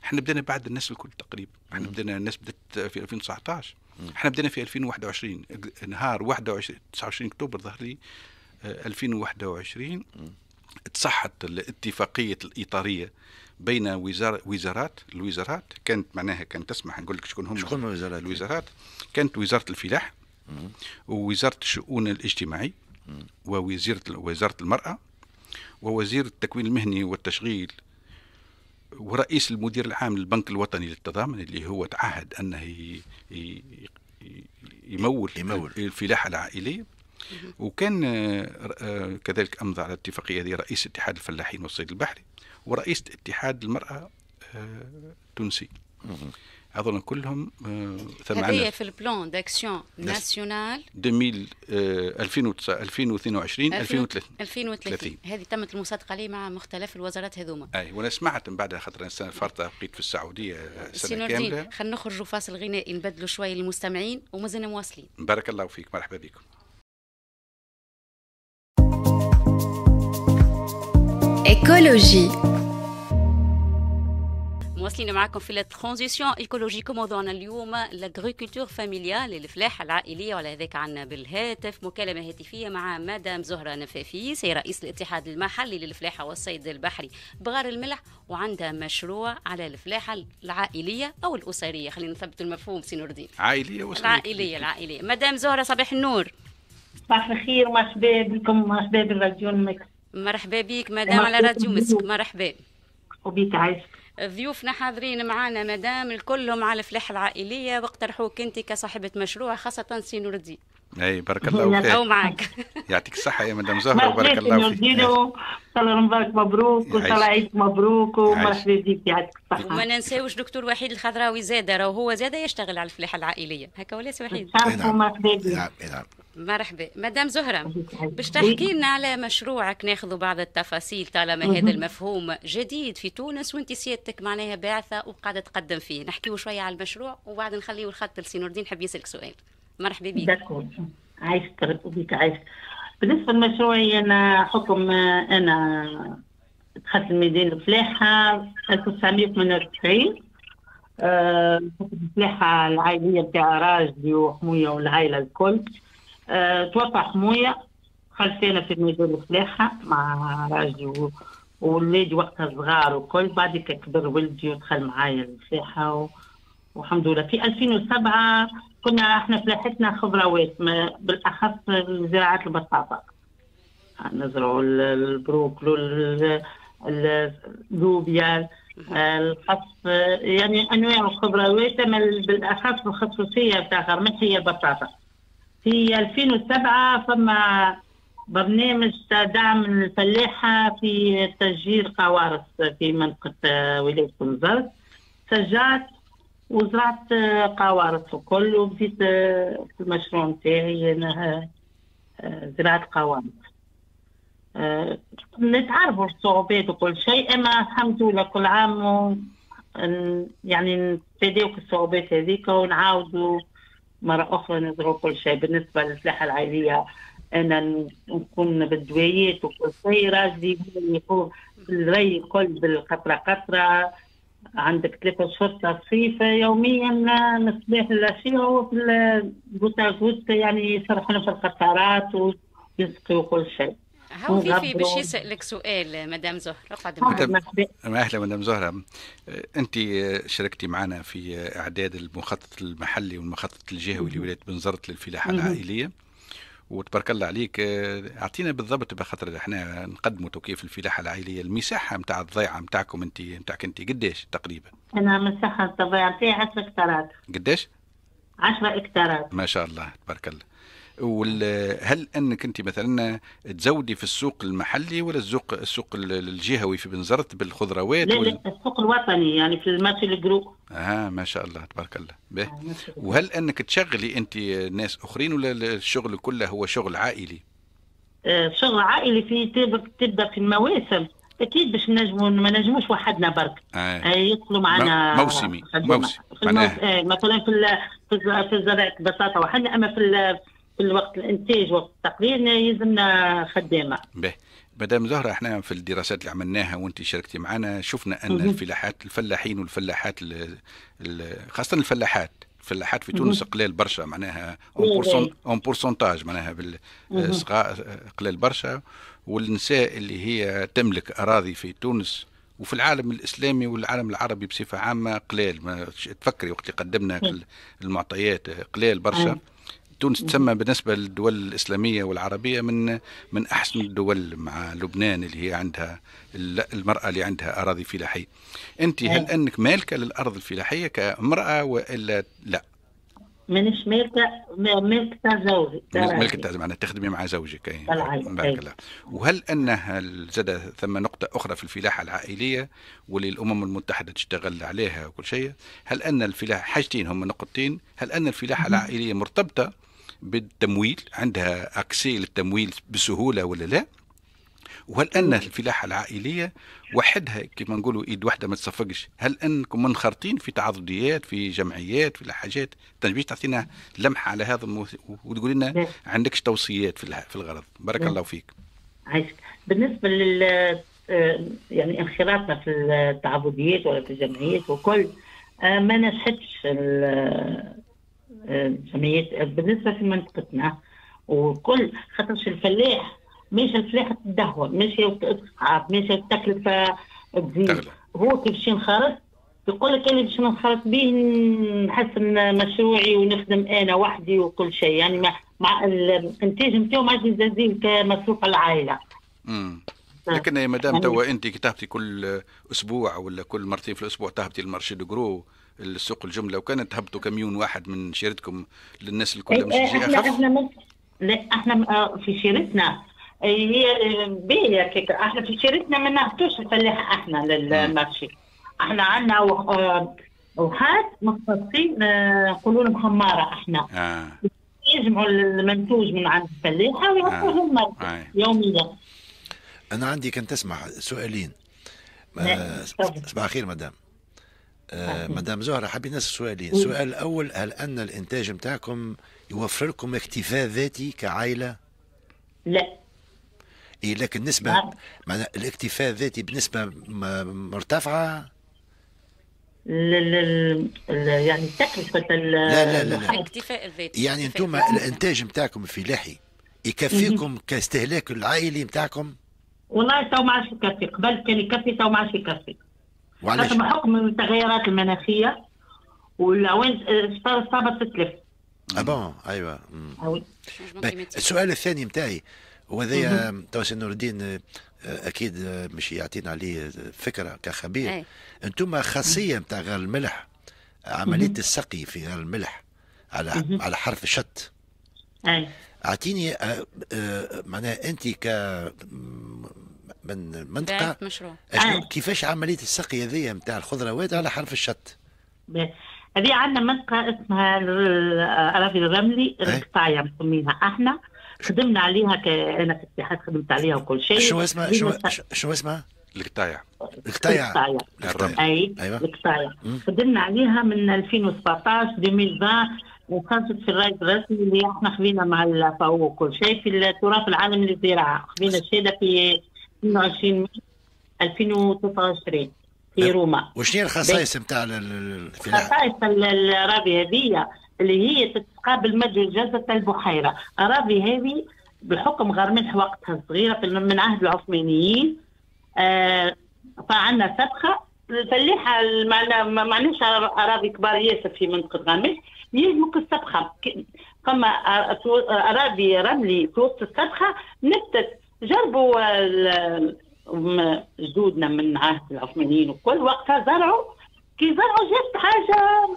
احنا بدينا بعد الناس الكل تقريبا احنا بدينا الناس بدات في 2019 احنا بدينا في 2021 نهار 21 29 اكتوبر ظهر لي 2021 آه، تصحت الاتفاقيه الاطاريه بين وزار وزارات الوزارات كانت معناها كانت تسمح نقول لك شكون هم شكون الوزارات الوزارات كانت وزاره الفلاح ووزاره الشؤون الاجتماعي ووزيره وزاره المراه ووزير التكوين المهني والتشغيل ورئيس المدير العام للبنك الوطني للتضامن اللي هو تعهد انه يمول, يمول. الفلاحه العائليه وكان آه، آه، كذلك امضى على الاتفاقيه هذه رئيس اتحاد الفلاحين والصيد البحري ورئيس اتحاد المراه التونسي آه، هذول كلهم ثمانية آه، هذه في البلان داكسيون ناسيونال 2000 2022 2030 2030 هذه تمت المصادقه عليه مع مختلف الوزارات هذوما اي وانا سمعت من بعدها خاطر السنه الفارطه بقيت في السعوديه سنه كامله خلينا نخرجوا فاصل غنائي نبدلوا شويه للمستمعين ومازلنا مواصلين بارك الله فيك مرحبا بكم ايكولوجي مواصلين معكم في الترانزيسيون ايكولوجيك موضوعنا اليوم لاغريكولتور فاميليال الفلاحه العائليه وعلى هذاك عندنا بالهاتف مكالمه هاتفيه مع مدام زهره نفافيس هي رئيس الاتحاد المحلي للفلاحه والصيد البحري بغار الملح وعندها مشروع على الفلاحه العائليه او الاسريه خلينا نثبت المفهوم سي نور الدين عائليه واسريه العائليه العائليه مدام زهره صباح النور صباح الخير مرحبا بكم مرحبا بالراديو المكس مرحبا بك مدام على راديو مسك مرحبا وبيك عايشك ضيوفنا حاضرين معانا مدام الكلهم على الفلاح العائليه واقترحوك انت كصاحبه مشروع خاصه سي نور الدين اي بارك الله فيك او معك يعطيك الصحه يا مدام زهره وبارك الله فيك صلى مبارك مبروك وصلى عيد مبروك ومرحبا بك يعطيك الصحه وما ننساوش دكتور وحيد الخضراوي زاده راهو هو زاده يشتغل على الفلاحه العائليه هكا ولا سي وحيد نعم نعم, نعم. مرحبا مدام زهرة باش تحكي لنا على مشروعك ناخذ بعض التفاصيل طالما هذا المفهوم جديد في تونس وانت سيادتك معناها باعثة وقاعدة تقدم فيه نحكيه شوية على المشروع وبعد نخليه الخط لسينور الدين حب يسألك سؤال مرحبا بك دكتور عايشك بك عايشك بالنسبة لمشروعي أنا حكم أنا دخلت الميدان الفلاحة 1998 آه، الفلاحة العائلية بتاع راجلي وحموية والعائلة الكل توفى حموية خلفانة في مجال الفلاحة مع راجلي وولادي وقتها صغار وكل بعد كبر ولدي ودخل معايا الفلاحة و... والحمد لله في 2007 كنا احنا فلاحتنا خضروات بالاخص زراعة البطاطا نزرعوا البروكلو اللوبيا الخصف يعني انواع الخضروات بالاخص الخصوصيه بتاع غرمتها هي البطاطا في 2007 فما برنامج دعم الفلاحة في تسجيل قوارص في منطقة آه، ولاية بنزرت سجعت وزرعت آه، قوارص الكل وبديت آه، في المشروع نتاعي أنا زراعة قوارص نتعرفوا الصعوبات وكل شيء أما الحمد لله كل عام يعني نتفاداو الصعوبات هذيك ونعاودوا مرة أخرى نزرعوا كل شيء بالنسبة للسلاحة العادية أنا نكون بالدوايات وكل شيء راجلي يكون الري الكل بالقطرة قطرة عندك ثلاثة أشهر تصفيف يوميا نصباح العشية وفي هو يعني يصرحون في القطارات ويسقيوا كل شيء. هاو فيفي باش يسالك سؤال مدام زهره قعد اهلا مدام زهره انت شاركتي معنا في اعداد المخطط المحلي والمخطط الجهوي لولايه بنزرت للفلاحه العائليه وتبارك الله عليك اعطينا بالضبط بخاطر احنا نقدموا كيف الفلاحه العائليه المساحه نتاع الضيعه نتاعكم انت نتاعك انت قداش تقريبا؟ انا مساحه الضيعه نتاعي 10 هكتارات قداش؟ 10 هكتارات ما شاء الله تبارك الله هل انك انت مثلا تزودي في السوق المحلي ولا السوق السوق الجهوي في بنزرت بالخضروات لا لا السوق الوطني يعني في ماشي الجرو اه ما شاء الله تبارك الله به آه وهل انك تشغلي انت ناس اخرين ولا الشغل كله هو شغل عائلي آه، شغل عائلي في تبدا في المواسم اكيد باش نجموا ما نجموش وحدنا برك آه. آه، يدخلوا معنا موسمي موسمي آه، مثلا في في زراعه البطاطا وحدنا اما في في الوقت الانتاج وقت التقرير يلزمنا خدامه. به. مدام زهرة احنا في الدراسات اللي عملناها وانت شاركتي معنا شفنا ان الفلاحات الفلاحين والفلاحات خاصة الفلاحات الفلاحات في تونس قلال برشا معناها اون بورسونتاج معناها قلال آه، آه، برشا والنساء اللي هي تملك اراضي في تونس وفي العالم الاسلامي والعالم العربي بصفه عامه قلال تفكري وقت اللي قدمنا المعطيات آه، قلال برشا تونس تسمى بالنسبة للدول الإسلامية والعربية من من أحسن الدول مع لبنان اللي هي عندها المرأة اللي عندها أراضي فلاحية أنت هل أنك مالكة للأرض الفلاحية كامرأة وإلا لا؟ مانيش مالكه مالكه زوجي مالكه تاع معناها تخدمي مع زوجك اي بارك الله وهل انها زاد ثم نقطه اخرى في الفلاحه العائليه واللي الامم المتحده تشتغل عليها وكل شيء هل ان الفلاحه حاجتين هما نقطتين هل ان الفلاحه العائليه مرتبطه بالتمويل عندها أكسي للتمويل بسهولة ولا لا وهل أن الفلاحة العائلية وحدها كما نقولوا إيد واحدة ما تصفقش هل أنكم منخرطين في تعاضديات في جمعيات في حاجات تنجمش تعطينا لمحة على هذا وتقول لنا عندكش توصيات في, في الغرض بارك الله فيك عايشك بالنسبة لل آه، يعني انخراطنا في التعاضديات ولا في الجمعيات وكل آه، ما نشهدش جمعيات بالنسبه في منطقتنا وكل خاطر الفلاح ماشي الفلاح تدهور ماشي وتصعب ماشي التكلفه تزيد هو كيفاش باش ينخرط يقول لك انا باش ننخرط به نحسن مشروعي ونخدم انا وحدي وكل شيء يعني مع الانتاج نتاعو ما عادش كمصروف العائله. امم لكن يا مدام يعني توا انت كي تهبطي كل اسبوع ولا كل مرتين في الاسبوع تهبطي المارشي دو جرو السوق الجمله وكانت هبطوا كميون واحد من شيرتكم للناس الكل إيه، مش يجي إيه، اخف؟ احنا لا احنا آه، في شيرتنا إيه، هي باهية كيك احنا في شيرتنا ما نهبطوش الفلاحة احنا للمارشي احنا عندنا آه، وحات مختصين نقولوا آه، لهم خمارة احنا آه. يجمعوا المنتوج من عند الفلاحة ويعطوه آه. آه. يوميا انا عندي كنت اسمع سؤالين صباح الخير مدام مدام زهرة حابين نسأل سؤالين السؤال الأول هل أن الإنتاج نتاعكم يوفر لكم اكتفاء ذاتي كعائلة؟ لا إيه لكن نسبة معناها الاكتفاء الذاتي بنسبة مرتفعة؟ لا يعني تكلفة ال... لا لا لا, لا. الاكتفاء الذاتي يعني انتم الانتاج نتاعكم الفلاحي يكفيكم كاستهلاك العائلي نتاعكم؟ والله تو ما عادش يكفي قبل كان يكفي تو ما عادش يكفي وعلاش؟ بحكم التغيرات المناخيه والعوين صابت تتلف ابون آه، ايوه السؤال الثاني نتاعي وهذايا توا نور الدين آه، اكيد مش آه، يعطينا عليه فكره كخبير انتم خاصيه نتاع غير الملح عمليه السقي في غير الملح على على حرف الشط اعطيني معناها انت ك من المنطقه مشروع آه. كيفاش عمليه السقي هذه نتاع الخضروات على حرف الشط؟ هذه عندنا منطقه اسمها الاراضي الرملي القطايه إيه. مسمينها احنا خدمنا عليها انا في الاتحاد خدمت عليها وكل شيء شو اسمها شو, شو اسمها؟ القطايع القطايع اي القطايع أيوة. خدمنا عليها من 2017 2020 وخاصة في الراي الرسمي اللي احنا خذينا مع الفاو وكل شيء في التراث العالمي للزراعة خذينا الشهادة في 22 2019 في نعم. روما وشنو الخصائص نتاع الخصائص الرابي هذه اللي هي تتقابل مد جلسة البحيرة الرابي هذه بحكم غرمنح وقتها صغيرة من عهد العثمانيين آه فعنا سبخة الفلاحة ما أراضي كبار ياسر في منطقة غامش يهمك السبخة فما أراضي رملي في وسط السبخة نبتت جربوا جدودنا من عهد العثمانيين وكل وقتها زرعوا كي زرعوا جات حاجه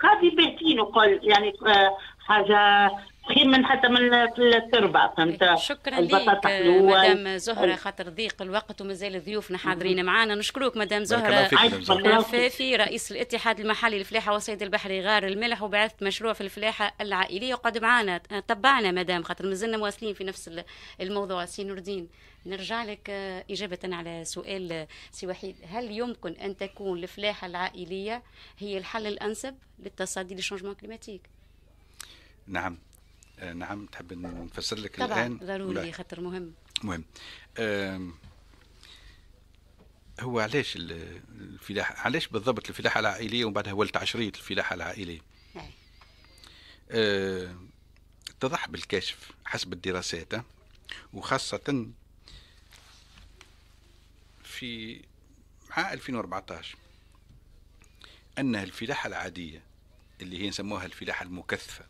قاضي بيتين وقال يعني آه، حاجه خير من حتى من التربه فهمت إيه، شكرا لك مدام زهره خاطر ضيق الوقت ومازال ضيوفنا حاضرين معنا نشكروك مدام زهره الفافي رئيس الاتحاد المحلي للفلاحه وصيد البحري غار الملح وبعثت مشروع في الفلاحه العائليه وقعد معنا تبعنا مدام خاطر مازلنا مواصلين في نفس الموضوع سي نور الدين نرجع لك آه، إجابة على سؤال آه، سي وحيد هل يمكن أن تكون الفلاحة العائلية هي الحل الأنسب للتصدي للشنجمان كليماتيك؟ نعم آه، نعم تحب نفسر لك طبعا الآن ضروري خاطر مهم مهم هو علاش الفلاحة علاش بالضبط الفلاحة العائلية ومن بعدها ولت عشرية الفلاحة العائلية آه اتضح بالكشف حسب الدراسات وخاصة في مع 2014 أن الفلاحة العادية اللي هي نسموها الفلاحة المكثفة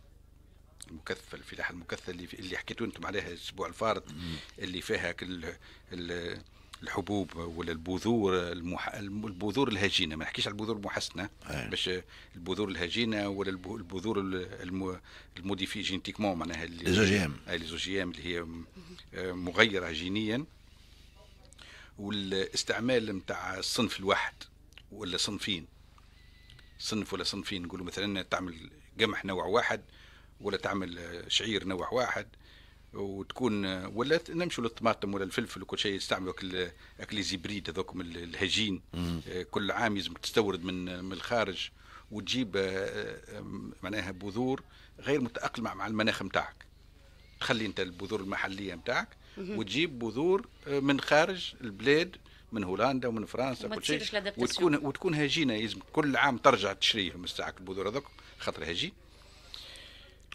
المكثفه الفلاحه المكثفه اللي اللي حكيتوا انتم عليها الاسبوع الفارط اللي فيها كل الحبوب ولا البذور المح... البذور الهجينه ما نحكيش على البذور المحسنه أيه. باش البذور الهجينه ولا البذور الم... الموديفي جينيتيكمون معناها اللي... الزوجيام اللي هي آه، مغيره جينيا والاستعمال نتاع الصنف الواحد ولا صنفين صنف ولا صنفين نقولوا مثلا تعمل قمح نوع واحد ولا تعمل شعير نوع واحد وتكون ولا نمشوا للطماطم ولا الفلفل وكل شيء يستعملوا اكل اكل زبريد هذوك الهجين آه، كل عام لازم تستورد من من الخارج وتجيب آه، آه، معناها بذور غير متاقلمه مع المناخ نتاعك تخلي انت البذور المحليه نتاعك وتجيب بذور من خارج البلاد من هولندا ومن فرنسا كل شيء وتكون وتكون هجينه لازم كل عام ترجع تشريهم من البذور هذوك خاطر هجين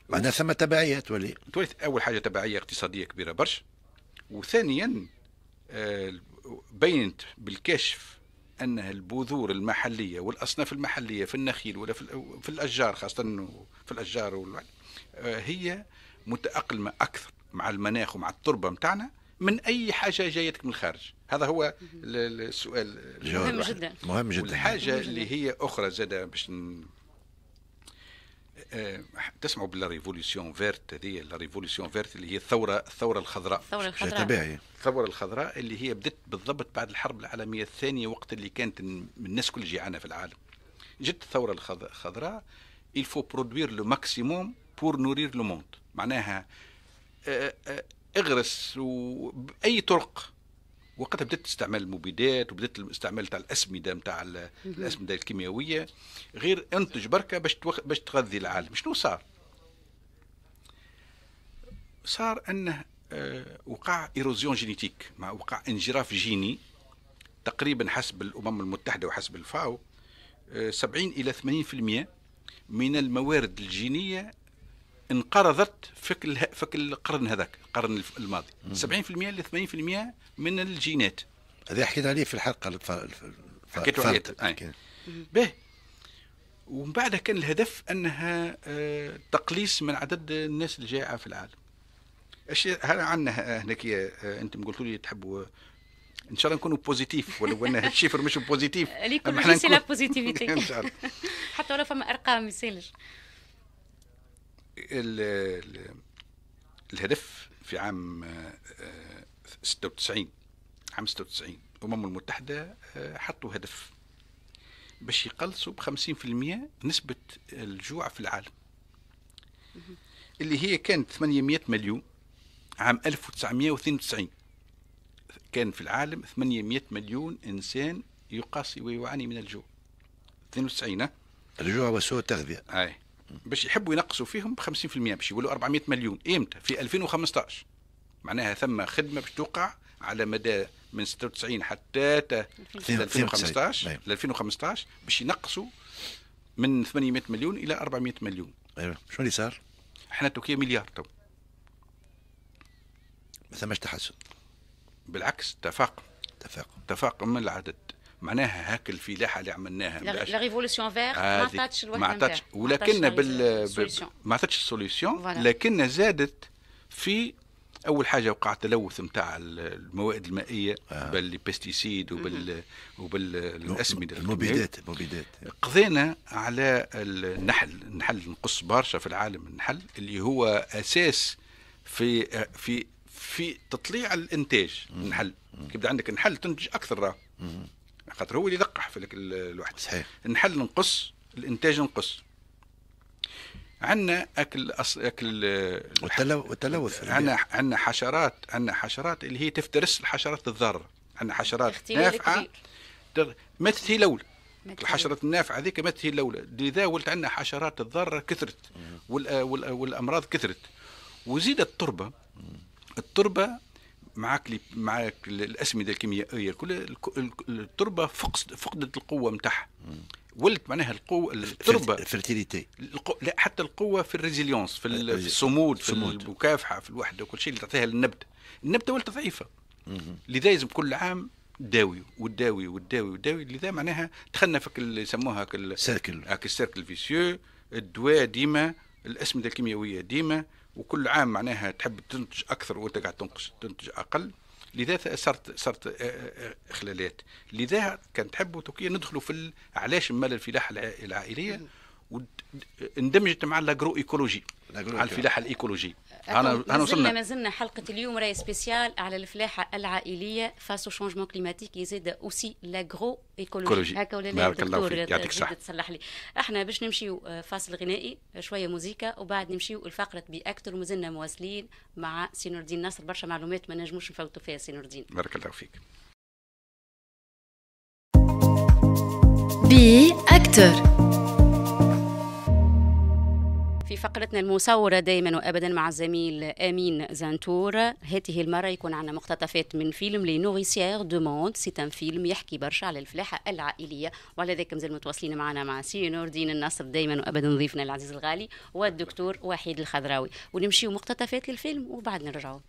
معناها ثم تبعيات ولا تورث اول حاجه تبعيه اقتصاديه كبيره برشا وثانيا آه، بينت بالكشف ان البذور المحليه والاصناف المحليه في النخيل ولا في الاشجار خاصه في الاشجار آه، هي متاقلمه اكثر مع المناخ ومع التربه نتاعنا من اي حاجه جايتك من الخارج هذا هو السؤال مهم جدا مهم جدا الحاجه اللي هي اخرى زاد باش آه، تسمعوا بلا ريفوليسيون فيرت هذه لا ريفوليسيون فيرت اللي هي الثوره الثوره الخضراء الثوره الخضراء طبيعي الثوره الخضراء اللي هي بدت بالضبط بعد الحرب العالميه الثانيه وقت اللي كانت الناس كل جيعانه في العالم جت الثوره الخضراء il faut produire le maximum pour nourrir le monde معناها آه، آه، اغرس واي طرق وقتها بدات استعمال المبيدات وبدات الاستعمال تاع الاسمده نتاع الاسمده الكيميائيه غير انتج بركه باش باش تغذي العالم شنو صار صار انه آه، وقع ايروزيون جينيتيك مع وقع انجراف جيني تقريبا حسب الامم المتحده وحسب الفاو 70 آه، الى 80% من الموارد الجينيه انقرضت فك في القرن هذاك القرن الماضي مم. 70% ل 80% من الجينات هذا حكيت عليه في الحلقه الف... الف... حكيت عليه به ومن بعدها كان الهدف انها آه، تقليص من عدد الناس الجائعه في العالم اش هل عندنا آه، هناك آه، انتم قلتوا لي تحبوا ان شاء الله نكونوا بوزيتيف ولو ان الشيفر مش بوزيتيف عليكم احنا نكون... بوزيتيفيتي [laughs] [laughs] حتى ولو فما ارقام ما يسالش الهدف في عام 96 آه، آه، عام 96 الامم المتحده آه، حطوا هدف باش يقلصوا ب 50% نسبه الجوع في العالم اللي هي كانت 800 مليون عام 1992 كان في العالم 800 مليون انسان يقاسي ويعاني من الجوع 92 الجوع وسوء التغذيه اي باش يحبوا ينقصوا فيهم 50% باش يقولوا 400 مليون امتى في 2015 معناها ثم خدمه باش توقع على مدى من 96 حتى 2015 ل 2015 باش ينقصوا من 800 مليون الى 400 مليون ايوه شنو اللي صار؟ احنا تركيا مليار تو ما ثمش تحسن بالعكس تفاقم تفاقم تفاقم من العدد معناها هاك الفلاحه اللي عملناها لا ريفولوسيون فير ما عطاتش الوقت ما عطاتش ولكن بال ما عطاتش السوليسيون لكن زادت في اول حاجه وقع التلوث نتاع الموائد المائيه آه. بالبيستيسيد وبال وبالاسمده المبيدات المبيدات قضينا على النحل النحل نقص برشا في العالم النحل اللي هو اساس في في في تطليع الانتاج النحل كيبدا عندك النحل تنتج اكثر راه خاطر هو اللي يلقح في الواحد صحيح النحل نقص الانتاج نقص عندنا اكل أص... اكل آه، التلوث عندنا عندنا حشرات عندنا حشرات اللي هي تفترس الحشرات الضاره عندنا حشرات نافعه در... ما تثي الاولى الحشرات النافعه هذيك ما تثي الاولى لذا ولت عندنا حشرات الضاره كثرت والأ... والأ... آه، آه، والامراض كثرت وزيد التربه التربه معاك لي معاك الاسمده الكيميائيه كلها التربه فقدت القوه نتاعها ولت معناها القوه التربه الفرتيليتي القو... لا حتى القوه في الريزيليونس في الصمود في المكافحه في الوحده وكل شيء اللي تعطيها للنبته النبته ولت ضعيفه لذا لازم كل عام داوي والداوي والداوي والداوي لذا معناها دخلنا في يسموها السيركل هاك السيركل فيسيو الدواء ديما الاسمده الكيميائيه ديما وكل عام معناها تحب تنتج اكثر وانت قاعد تنقص تنتج اقل لذا صارت صارت آه، آه، آه، اخلالات لذا كان تحبوا تركيا ندخلوا في علاش مال الفلاحه العائليه واندمجت مع الاجرو ايكولوجي على الفلاحه الايكولوجي انا انا وصلنا مازلنا حلقه اليوم راهي سبيسيال على الفلاحه العائليه فاسو شونجمون كليماتيك يزيد اوسي لاغرو ايكولوجي هكا ولا لا دكتور يعطيك الصحه تصلح لي احنا باش نمشيو آه، فاصل غنائي شويه موزيكا وبعد نمشيو لفقره اكتر ومازلنا مواصلين مع سي نور الدين ناصر برشا معلومات ما نجموش نفوتوا فيها سي نور الدين بارك الله فيك بي اكتر في فقرتنا المصورة دائما وأبدا مع الزميل أمين زنتور هذه المرة يكون عندنا مقتطفات من فيلم لي نوغيسيير دو موند سي ان فيلم يحكي برشا على الفلاحة العائلية وعلى ذلك مازال متواصلين معنا مع سي نور دين النصر دائما وأبدا ضيفنا العزيز الغالي والدكتور وحيد الخضراوي ونمشيو مقتطفات للفيلم وبعد نرجعوا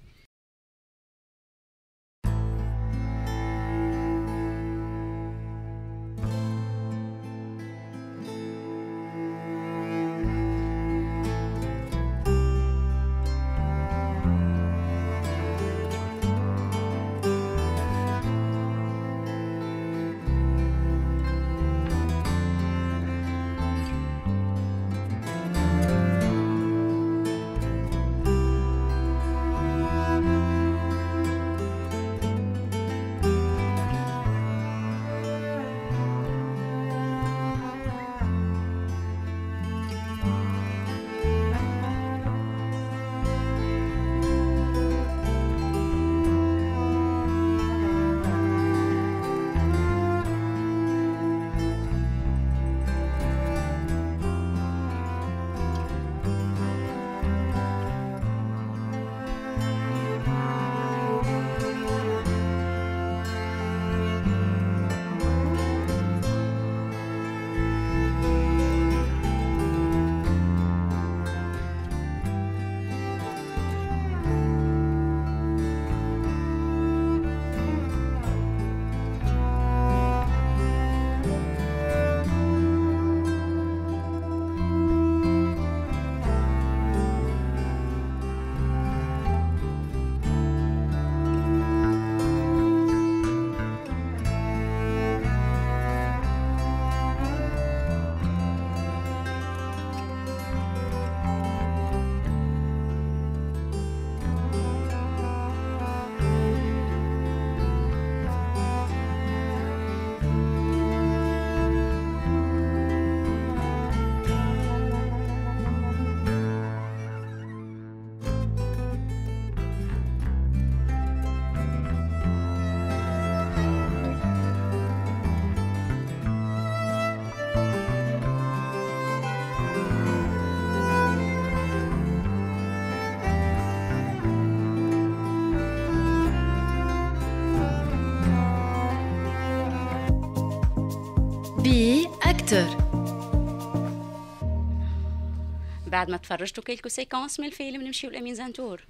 بعد ما تفرجتوا كيلكو سيكونس من الفيلم نمشيو لامين زنتور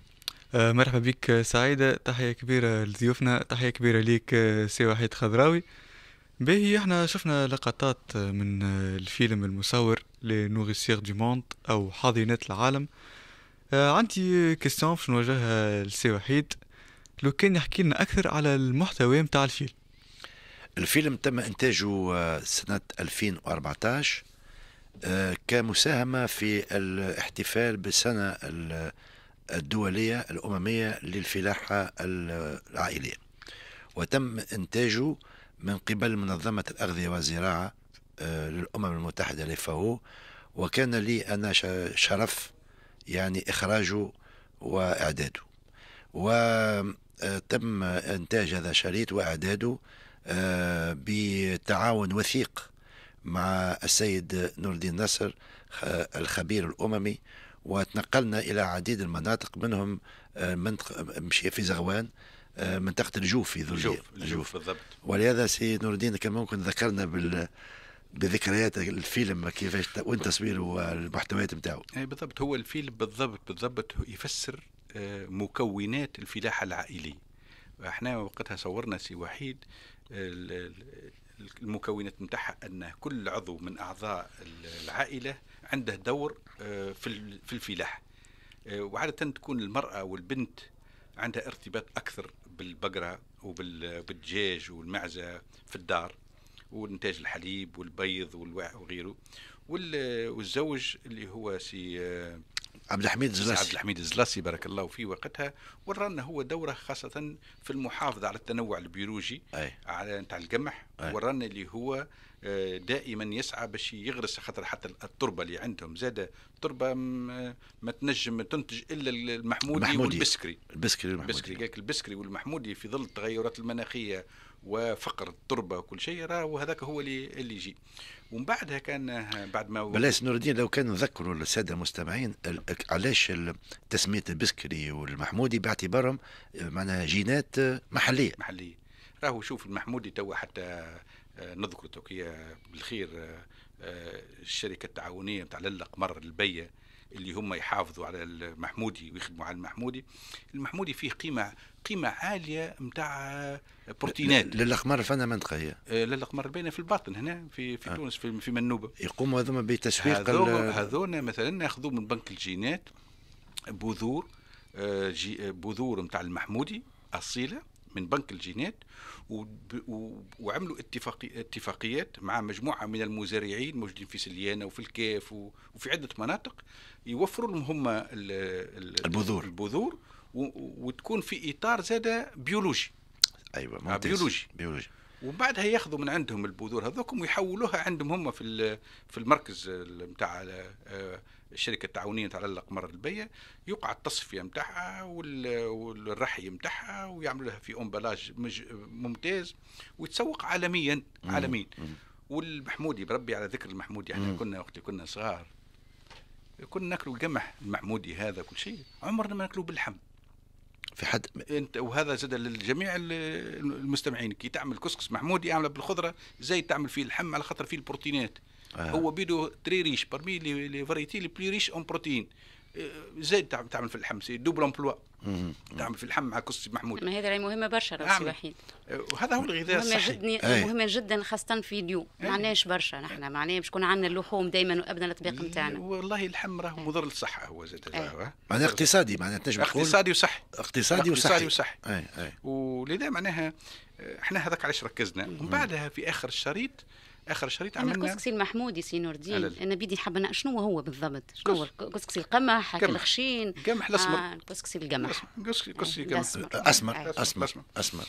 آه، مرحبا بك آه، سعيدة تحية كبيرة لضيوفنا تحية كبيرة ليك آه، سي وحيد خضراوي باهي احنا شفنا لقطات من الفيلم المصور لنوغيسيغ دي موند او حاضنات العالم عندي كيستيون باش نوجهها لسي وحيد لو كان يحكي لنا اكثر على المحتوى متاع الفيلم الفيلم تم انتاجه سنة 2014 آه، كمساهمة في الاحتفال بالسنة الدولية الأممية للفلاحة العائلية وتم إنتاجه من قبل منظمة الأغذية والزراعة آه، للأمم المتحدة لفهو وكان لي أنا شرف يعني إخراجه وإعداده وتم آه، إنتاج هذا الشريط وإعداده بتعاون وثيق مع السيد نور الدين نصر الخبير الأممي وتنقلنا إلى عديد المناطق منهم آه، منطقة مشي في زغوان آه، منطقة الجوف في ذو الجوف, الجوف بالضبط ولهذا سي نور الدين كان ممكن ذكرنا بال بذكريات الفيلم كيفاش وين تصويره والمحتويات نتاعو اي بالضبط هو الفيلم بالضبط بالضبط يفسر آه، مكونات الفلاحة العائلية احنا وقتها صورنا سي وحيد المكونات نتاعها ان كل عضو من اعضاء العائله عنده دور آه، في في الفلاح آه، وعاده تكون المراه والبنت عندها ارتباط اكثر بالبقره وبالدجاج والمعزه في الدار وانتاج الحليب والبيض وغيره والزوج اللي هو سي آه، عبد الحميد الزلاسي عبد الحميد الزلاسي بارك الله فيه وقتها ورانا هو دوره خاصه في المحافظه على التنوع البيولوجي أي. على نتاع القمح ورانا اللي هو آه، دائما يسعى باش يغرس خاطر حتى التربه اللي عندهم زاده تربه ما تنجم تنتج الا المحمودي, المحمودي والبسكري البسكري والمحمودي البسكري البسكري والمحمودي في ظل التغيرات المناخيه وفقر التربه وكل شيء راه وهذاك هو اللي اللي يجي ومن بعدها كان آه، بعد ما بلاش نور الدين لو كان نذكروا الساده المستمعين علاش تسميه البسكري والمحمودي باعتبارهم آه، معناها جينات آه، محليه محليه راهو شوف المحمودي توا حتى نذكر توكية بالخير الشركه التعاونيه نتاع القمر البيه اللي هم يحافظوا على المحمودي ويخدموا على المحمودي المحمودي فيه قيمه قيمه عاليه نتاع بروتينات للاقمار منطقه هي آه، للاقمار الباينه في الباطن هنا في في آه. تونس في, في منوبه يقوموا هذوما بتسويق هذونا مثلا ناخذوا من بنك الجينات بذور آه، آه، بذور نتاع المحمودي اصيله من بنك الجينات وعملوا اتفاقي اتفاقيات مع مجموعه من المزارعين موجودين في سليانه وفي الكاف وفي عده مناطق يوفروا لهم هم البذور البذور وتكون في اطار زاد بيولوجي ايوه آه، ممتاز. بيولوجي بيولوجي ومن بعدها ياخذوا من عندهم البذور هذوكم ويحولوها عندهم هم في في المركز نتاع آه، الشركه التعاونيه نتاع الاقمار البيه يقع التصفيه نتاعها والرحي نتاعها ويعملوا لها في امبلاج ممتاز ويتسوق عالميا عالميا والمحمودي بربي على ذكر المحمودي احنا كنا وقت كنا صغار كنا ناكلوا القمح المحمودي هذا كل شيء عمرنا ما ناكلوا باللحم في حد انت وهذا زاد للجميع المستمعين كي تعمل كسكس محمود يعمل بالخضره زي تعمل فيه اللحم على خاطر فيه البروتينات آه. هو بيدو تري ريش برمي لي فاريتي لي بلي ريش اون بروتين إيه، زيد تعمل في اللحم سي دوبل امبلوا تعمل في اللحم مع كسي محمود ما هذه مهمه برشا راهي وحيد نعم. إيه، وهذا هو الغذاء مهمة الصحي جدا مهمه جدا خاصه في اليوم ما معناش برشا نحن معناه باش يكون عندنا اللحوم دائما وابدا الاطباق نتاعنا والله اللحم راه مضر للصحه هو زاد معناها اقتصادي معناها تنجم اقتصادي وصحي اقتصادي وصحي اقتصادي وصحي ولذا معناها إيه، احنا هذاك علاش ركزنا ومن بعدها في اخر الشريط اخر شريط عملنا الكسكسي المحمودي سي نور الدين انا بدي حابه انا شنو هو بالضبط شنو هو الكسكسي القمح الخشين القمح الاسمر آه الكسكسي القمح آه، الكسكسي القمح اسمر اسمر اسمر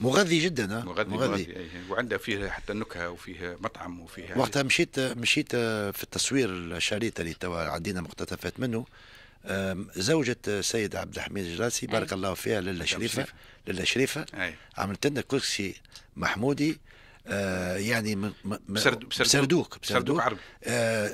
مغذي جدا آه. مغذي مغذي وعنده فيه حتى نكهه وفيه مطعم وفيه وقتها مشيت مشيت آه، في التصوير الشريط اللي توا عدينا مقتطفات منه زوجة سيد عبد الحميد الجراسي بارك الله فيها للا شريفة للا شريفة عملت لنا كرسي محمودي آه، يعني م... م... بسردوك بسردوك, بسردوق عربي آه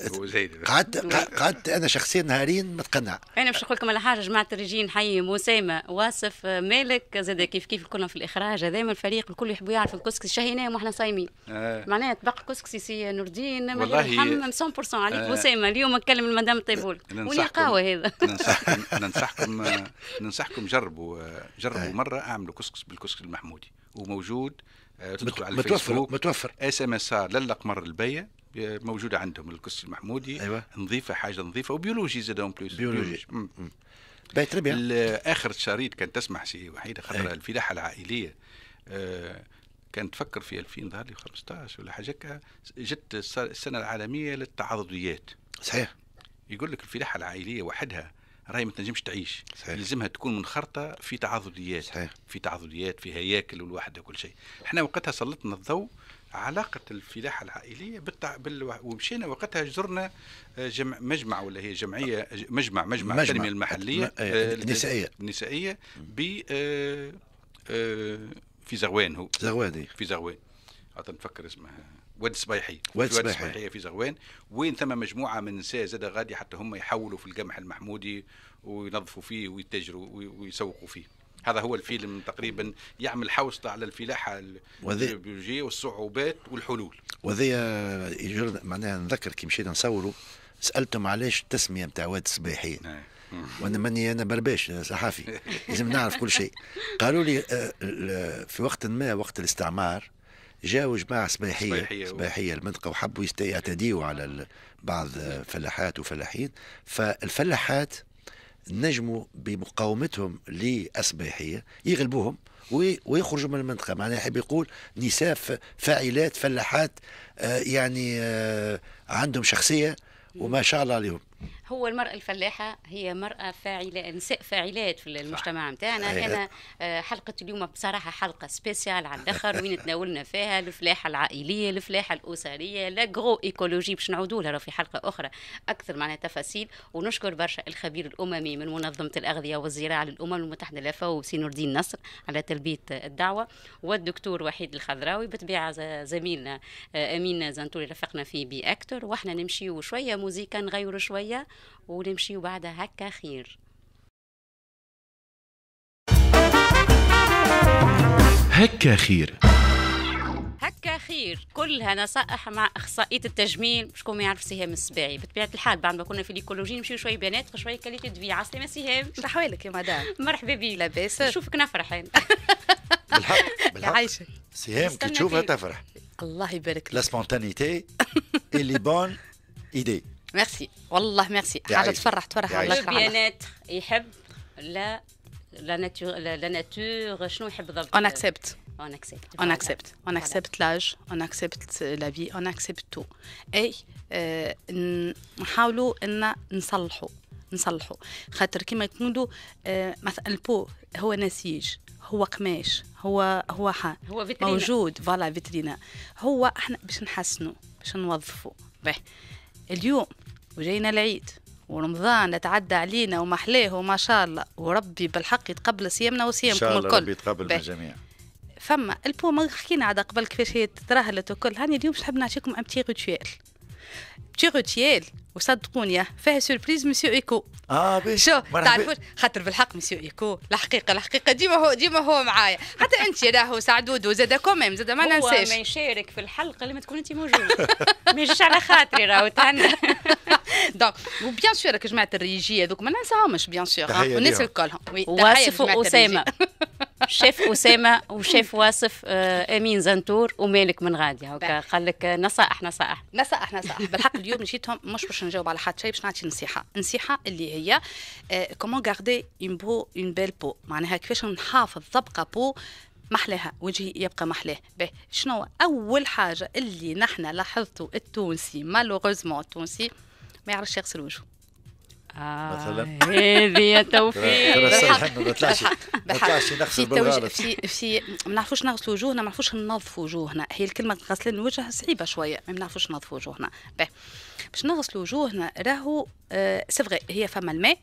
قعدت قعدت انا شخصيا نهارين متقنع انا باش نقول لكم على حاجه جماعه الرجين حي مسامه واصف آه، مالك زاد كيف كيف كنا في الاخراج هذا من الفريق الكل يحبوا يعرفوا الكسكسي شهيناه واحنا صايمين آه. معناها طبق كسكسي سي نور الدين والله 100% آه. عليك آه. اليوم نكلم المدام طيبول ولقاوه هذا [laughs] ننصحكم [laughs] ننصحكم جربوا جربوا مره اعملوا كسكس بالكسكس المحمودي وموجود آه، تدخل على الفيسبوك متوفر اس ام اس ار للقمر البيه موجوده عندهم الكسي المحمودي أيوة. نظيفه حاجه نظيفه وبيولوجي زاد اون بلوس بيولوجي, بيولوجي. اخر شريط كان تسمح سي وحيده خاطر أيوة. الفلاحه العائليه آه، كان تفكر في 2000 ظهر لي 15 ولا حاجه جت السنه العالميه للتعاضديات صحيح يقول لك الفلاحه العائليه وحدها راهي ما تنجمش تعيش صحيح. لازمها تكون منخرطه في تعاضديات صحيح. في تعاضديات في هياكل والوحده وكل شيء احنا وقتها سلطنا الضوء علاقة الفلاحة العائلية بالتع... بال... ومشينا وقتها جرنا آه، جم... مجمع ولا هي جمعية آه، مجمع مجمع, مجمع. التنمية المحلية آه، النسائية النسائية ب في زغوان هو زغوان إيه. في زغوان عطا نفكر اسمها واد الصبيحي واد الصبيحي في زغوان وين ثم مجموعه من النساء زاد غادي حتى هم يحولوا في القمح المحمودي وينظفوا فيه ويتاجروا ويسوقوا فيه هذا هو الفيلم تقريبا يعمل حوسته على الفلاحه البيولوجيه والصعوبات والحلول وذي معناها نذكر كي مشينا نصوروا سالتهم علاش التسميه نتاع واد الصبيحي نعم. وانا ماني انا برباش صحافي [laughs] لازم نعرف كل شيء قالوا لي آه، في وقت ما وقت الاستعمار جاءوا جماعة سباحية سباحية, سباحية المنطقة وحبوا يعتديوا على بعض فلاحات وفلاحين فالفلاحات نجموا بمقاومتهم للسباحية يغلبوهم ويخرجوا من المنطقة معناها يحب يقول نساء فاعلات فلاحات آه، يعني آه، عندهم شخصية وما شاء الله عليهم هو المرأة الفلاحة هي مرأة فاعلة نساء فاعلات في المجتمع نتاعنا أنا آه، حلقة اليوم بصراحة حلقة سبيسيال على الآخر وين تناولنا فيها الفلاحة العائلية الفلاحة الأسرية لاكغو إيكولوجي باش نعودوا لها في حلقة أخرى أكثر معناها تفاصيل ونشكر برشا الخبير الأممي من منظمة الأغذية والزراعة للأمم المتحدة لفو سي نور الدين نصر على تلبية الدعوة والدكتور وحيد الخضراوي بطبيعة زميلنا آه، أمين زنتوري رفقنا في بي أكتر وإحنا نمشيو شوية موزيكا نغيروا شوية شوية ونمشي بعدها هكا خير هكا خير هكا خير كلها نصائح مع اخصائيه التجميل شكون ما يعرف سهام السباعي بطبيعه الحال بعد ما كنا في ليكولوجي نمشيو شويه بنات شويه كليت دبيعه عسلامة سهام شو يا مدام مرحبا بي لاباس نشوفك نفرح انا بالحق [laughs] بالحق عايشة سهام كي تشوفها تفرح الله يبارك لك لا سبونتانيتي اللي بون ايدي ميرسي والله ميرسي حاجه تفرح تفرح الله يكرمك بيانات يحب لا لا ناتور لا ناتور شنو يحب بالضبط اون اكسبت اون اكسبت اون اكسبت accepte. اكسبت لاج accepte اكسبت لا في la اكسبت تو اي نحاولوا ان نصلحوا نصلحوا خاطر كيما يكونوا آه، مثلا البو هو نسيج هو قماش هو هو حا هو فيترينا. موجود فوالا فيترينا هو احنا باش نحسنوا باش نوظفوا به اليوم وجينا العيد ورمضان تعدى علينا ومحلاه وما شاء الله وربي بالحق يتقبل صيامنا وصيامكم الكل ان شاء الله ربي يتقبل من الجميع فما ما حكينا عاد قبل كيفاش هي تراهلت وكل هاني اليوم نحب نعطيكم ان بتي روتيال بتي روتيال وصدقوني فيها سوربريز مسيو ايكو اه باش شو تعرفوش خاطر بالحق مسيو ايكو الحقيقه الحقيقه ديما هو ديما هو معايا حتى انت راهو سعدود وزاد كوميم زاد ما ننساش هو ما يشارك في الحلقه ما تكون انت موجوده [laughs] ما يجيش على خاطري راهو تهنى دونك وبيان سور راك جماعه الريجيه هذوك ما ننساهمش بيان سور والناس الكلهم واصف واسامه شاف اسامه [laughs] وشاف واصف آه، امين زنتور ومالك من غادي هكا قال لك نصائح نصائح نصائح نصائح بالحق اليوم مشيتهم مش باش نجاوب على حد شيء باش نعطي نصيحه نصيحه اللي هي كومون غاردي اون بو اون بيل بو معناها كيفاش نحافظ طبقه بو محلاها وجهي يبقى محلاه به شنو اول حاجه اللي نحنا لاحظتو التونسي مالوغوزمون التونسي ما يعرفش يغسل وجهه آه مثلا هذه يا توفيق ترى صحيح ما نطلعش ما نطلعش نغسل في في ما نعرفوش نغسل وجوهنا ما نعرفوش ننظفوا وجوهنا هي الكلمه غسلان الوجه صعيبه شويه ما نعرفوش ننظفوا وجوهنا باش نغسل وجوهنا راهو آه هي فما الماء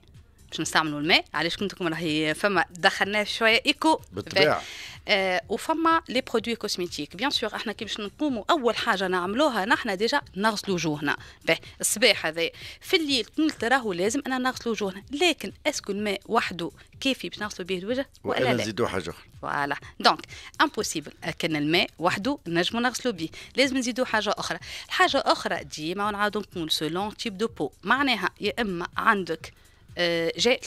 باش نستعملوا الماء علاش كنت لكم راهي فما دخلناه شويه ايكو بالطبيعه آه وفما لي برودوي كوسميتيك بيان سور احنا كي باش نقوموا اول حاجه نعملوها نحنا ديجا نغسلوا وجوهنا الصباح هذا في الليل قلت راهو لازم انا نغسلوا وجوهنا لكن اسكو الماء وحده كافي باش نغسلوا به الوجه ولا لا نزيدوا حاجه اخرى فوالا دونك امبوسيبل كان الماء وحده نجموا نغسلوا به لازم نزيدوا حاجه اخرى الحاجه اخرى ديما ونعاودوا نقول سولون تيب دو بو معناها يا اما عندك آه، جل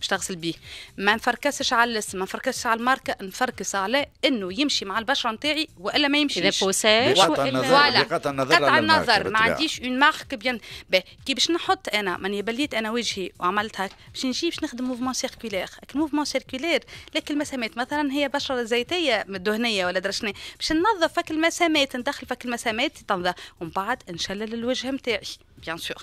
باش تغسل بيه ما نفركسش على الاسم ما نفركسش على الماركه نفركس على انه يمشي مع البشره نتاعي والا ما يمشيش اذا بوساج ولا قطع النظر قطع النظر ما عنديش اون مارك بيان كي باش نحط انا ماني بليت انا وجهي وعملت هاك باش نجي باش نخدم موفمون سيركولير الموفمون سيركولير لك المسامات مثلا هي بشره زيتيه دهنيه ولا درشني باش ننظف فك المسامات ندخل فك المسامات تنظف ومن بعد نشلل الوجه نتاعي بيان سور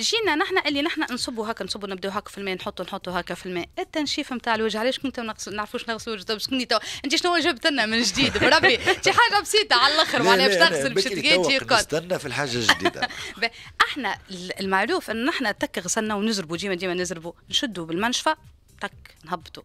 جينا نحن اللي نحن نصبوا هكا نصبوا نبداو هكا في الماء نحطوا نحطوا هكا في الماء التنشيف نتاع الوجه علاش كنت نغسل نعرفوش نغسلوا الوجه بس طيب، كنت تو... انت شنو جبت لنا من جديد [laughs] بربي انت حاجه بسيطه على الاخر معناها باش تغسل باش تجي استنى في الحاجه الجديده [laughs] احنا المعروف ان نحن تك غسلنا ونزربوا ديما ديما نزربوا نشدوا بالمنشفه تك نهبطوا